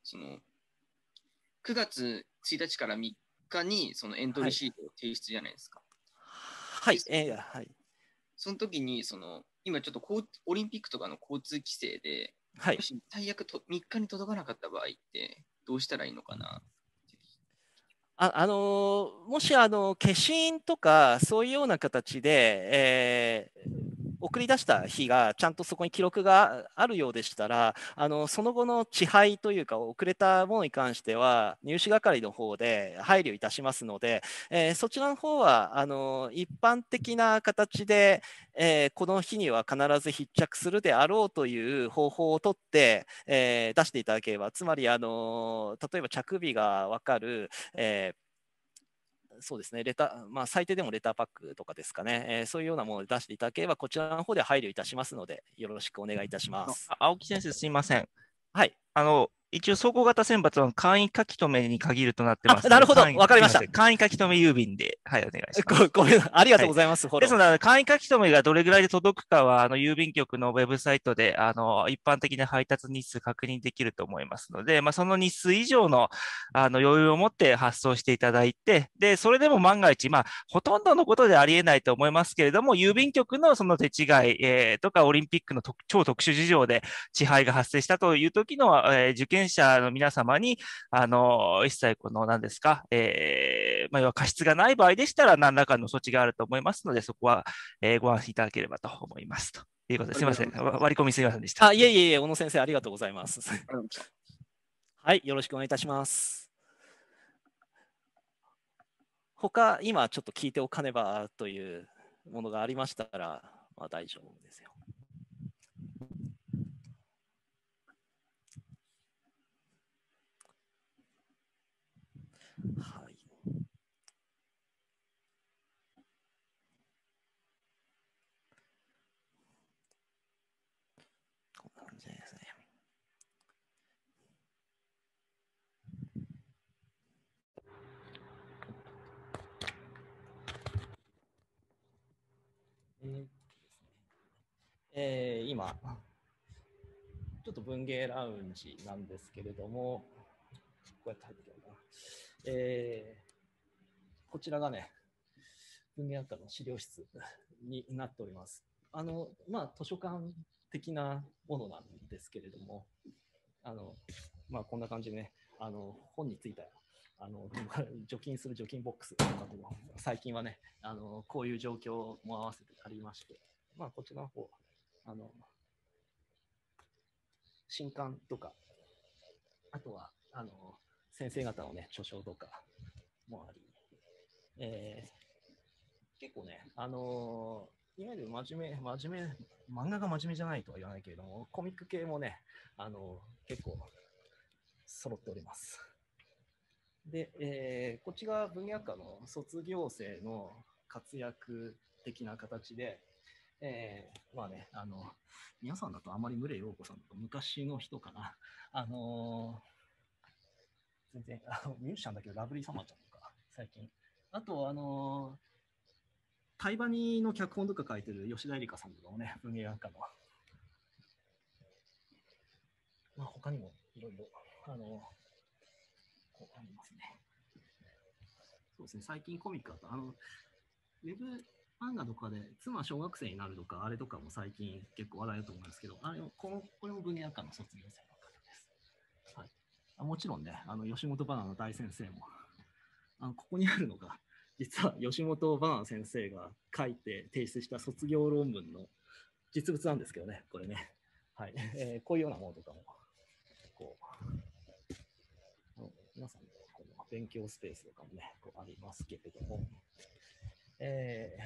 その9月1日から3日にそのエントリーシートを提出じゃないですか。はい、えー、はい。その時にその今ちょっとこうオリンピックとかの交通規制で、はい、もし最悪と3日に届かなかった場合ってどうしたらいいのかな。ああのもしあの消印とかそういうような形で、えー、送り出した日がちゃんとそこに記録があるようでしたらあのその後の遅配というか遅れたものに関しては入試係の方で配慮いたしますので、えー、そちらの方はあの一般的な形で、えー、この日には必ず必着するであろうという方法をとって、えー、出していただければつまりあの例えば着日が分かる、えそうですね、レタまあ、最低でもレターパックとかですかね、えー、そういうようなもので出していただければ、こちらの方で配慮いたしますので、よろしくお願いいたします。青木先生、すいません。はい。あの、一応、走行型選抜は簡易書き留めに限るとなってます。なるほど、わかりました。簡易書き留め郵便で、はい、お願いします。ごめんありがとうございます。はい、ですので、簡易書き留めがどれぐらいで届くかは、あの、郵便局のウェブサイトで、あの、一般的な配達日数確認できると思いますので、まあ、その日数以上の、あの、余裕を持って発送していただいて、で、それでも万が一、まあ、ほとんどのことでありえないと思いますけれども、郵便局のその手違い、えー、とか、オリンピックの超特殊事情で支配が発生したという時の、えー、受験者の皆様に、あの、一切この、何ですか、えー、まあ、要は過失がない場合でしたら、何らかの措置があると思いますので、そこは、えー、ご安心いただければと思いますということです。すみません。割り込みすみませんでした。あ、いえいえいえ、小野先生、ありがとうございます。はい、よろしくお願いいたします。他、今ちょっと聞いておかねばというものがありましたら、まあ、大丈夫ですよ。はい。こんな感じですね。えー、今、ちょっと文芸ラウンジなんですけれども、こうやって入ってえー、こちらがね、文芸学科の資料室になっております。あの、まあ、図書館的なものなんですけれども、あの、まあ、こんな感じでね、あの、本についたあの 除菌する除菌ボックスとかも最近はねあのこういう状況も合わせてありまして、まあ、こちらの方あの新刊とかあとはあの先生方のね、著書とかもあり、えー、結構ね、あのー、いわゆる真面目、真面目、漫画が真面目じゃないとは言わないけれども、コミック系もね、あのー、結構揃っております。で、えー、こっちが文学科の卒業生の活躍的な形で、えー、まあね、あの、皆さんだとあまり群れよ子さんだと昔の人かな、あのー全然、あのミュージシャンだけど、ラブリーサマーちゃんとか、最近。あと、あのー、タイバニの脚本とか書いてる吉田絵里香さんとかもね、文芸学科の。まあ、他にもいろいろ、あのー、こうありますね。そうですね、最近コミックだと、あの、ウェブ漫画とかで、妻小学生になるとか、あれとかも最近結構話題だと思うんですけど、あれもこのこれも文芸学科の卒業生もちろんね、あの吉本バナナ大先生も、あのここにあるのが、実は吉本バナナ先生が書いて提出した卒業論文の実物なんですけどね、これね。はい。えー、こういうようなものとかも、こう、皆さんのこの勉強スペースとかもね、こうありますけれども、え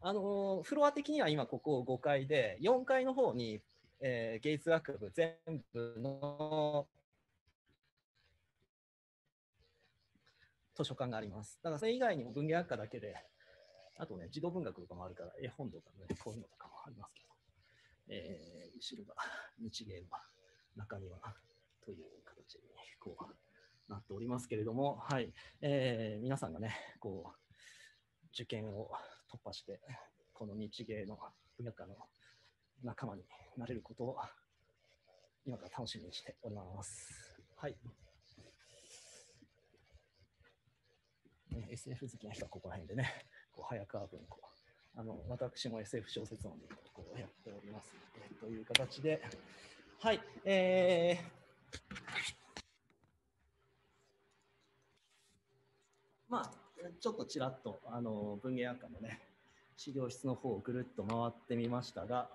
ー、あのフロア的には今ここ5階で、4階の方にえー、芸術学部全部の図書館があります。だからそれ以外にも文芸学科だけで、あとね、児童文学とかもあるから、絵本とかね、こういうのとかもありますけど、えー、後ろが日芸の中庭はという形にこうなっておりますけれども、はい、えー、皆さんがね、こう、受験を突破して、この日芸の文学科の仲間になれることを今から楽しみにしております。はい。ね、SF 好きな人はここら辺でね、こう早川文庫。あの私も SF 小説なんでこうやっておりますえで、という形で、はい、えー、まあ、ちょっとちらっとあの文芸学科のね資料室の方をぐるっと回ってみましたが、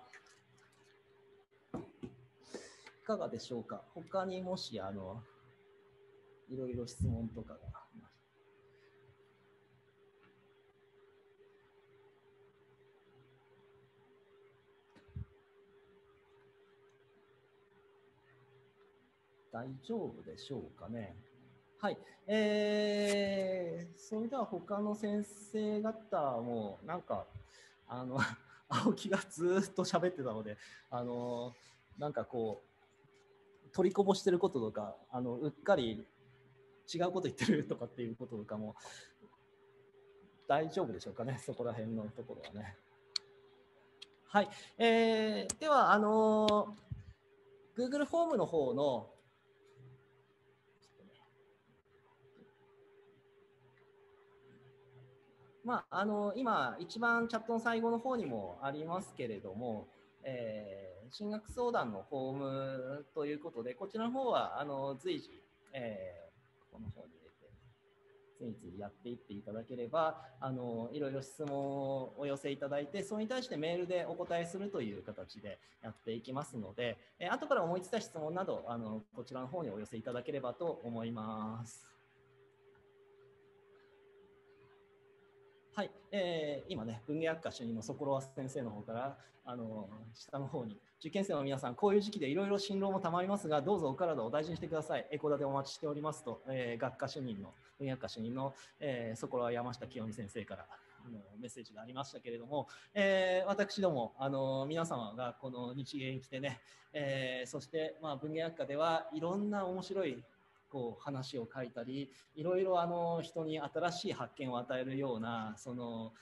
かがでしょうか他にもし、あの、いろいろ質問とかが大丈夫でしょうかね。はい。えー、それでは他の先生方も、なんか、あの、青木がずっと喋ってたので、あの、なんかこう、取りこぼしてることとかあのうっかり違うこと言ってるとかっていうこととかも大丈夫でしょうかねそこら辺のところはね。はい、えー、ではあのー、Google フォームの方のまあ、あの今、一番チャットの最後の方にもありますけれども、え進学相談のフォームということで、こちらの方はあの随時、えー、この方に入れて、ついついやっていっていただければ、あのいろいろ質問をお寄せいただいて、それに対してメールでお答えするという形でやっていきますので、えー、後から思いついた質問などあの、こちらの方にお寄せいただければと思います。はい、えー、今ね、文芸学科主任のそころわ先生の方から、あの、下の方に受験生の皆さん、こういう時期でいろいろ辛労もたまりますが、どうぞお体を大事にしてください。エコダでお待ちしておりますと、えー、学科主任の、文学科主任の、えー、そこら山下清美先生からあのメッセージがありましたけれども、えー、私ども、あの皆様がこの日芸に来てね、えー、そして、まあ、文芸学科ではいろんな面白いこう話を書いたりいろいろあの人に新しい発見を与えるようなその、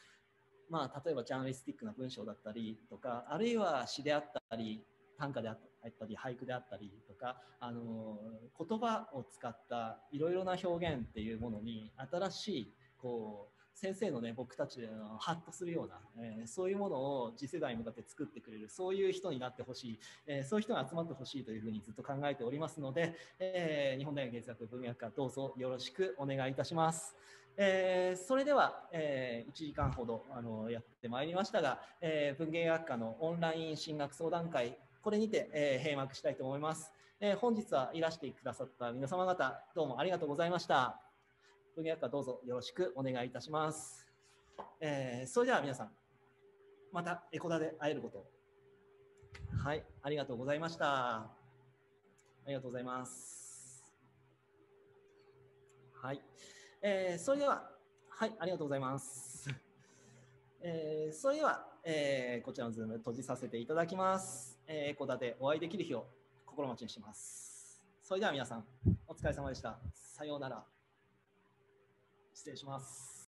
まあ、例えばジャーナリスティックな文章だったりとかあるいは詩であったり短歌であったり俳句であったりとかあの言葉を使ったいろいろな表現っていうものに新しいこう先生のね僕たちのハッとするような、えー、そういうものを次世代に向かって作ってくれるそういう人になってほしい、えー、そういう人が集まってほしいというふうにずっと考えておりますので、えー、日本大学芸術学文学科どうぞよろしくお願いいたします。えー、それでは、えー、1時間ほどあのやってまいりましたが、えー、文芸学科のオンライン進学相談会これにて、えー、閉幕したいと思います、えー、本日はいらしてくださった皆様方どうもありがとうございました文芸学科どうぞよろしくお願いいたします、えー、それでは皆さんまたエコダで会えることはいありがとうございましたありがとうございますはい。えー、それでは、はい、ありがとうございます。えー、それでは、えー、こちらのズーム閉じさせていただきます。えー、こだお会いできる日を心待ちにします。それでは皆さん、お疲れ様でした。さようなら。失礼します。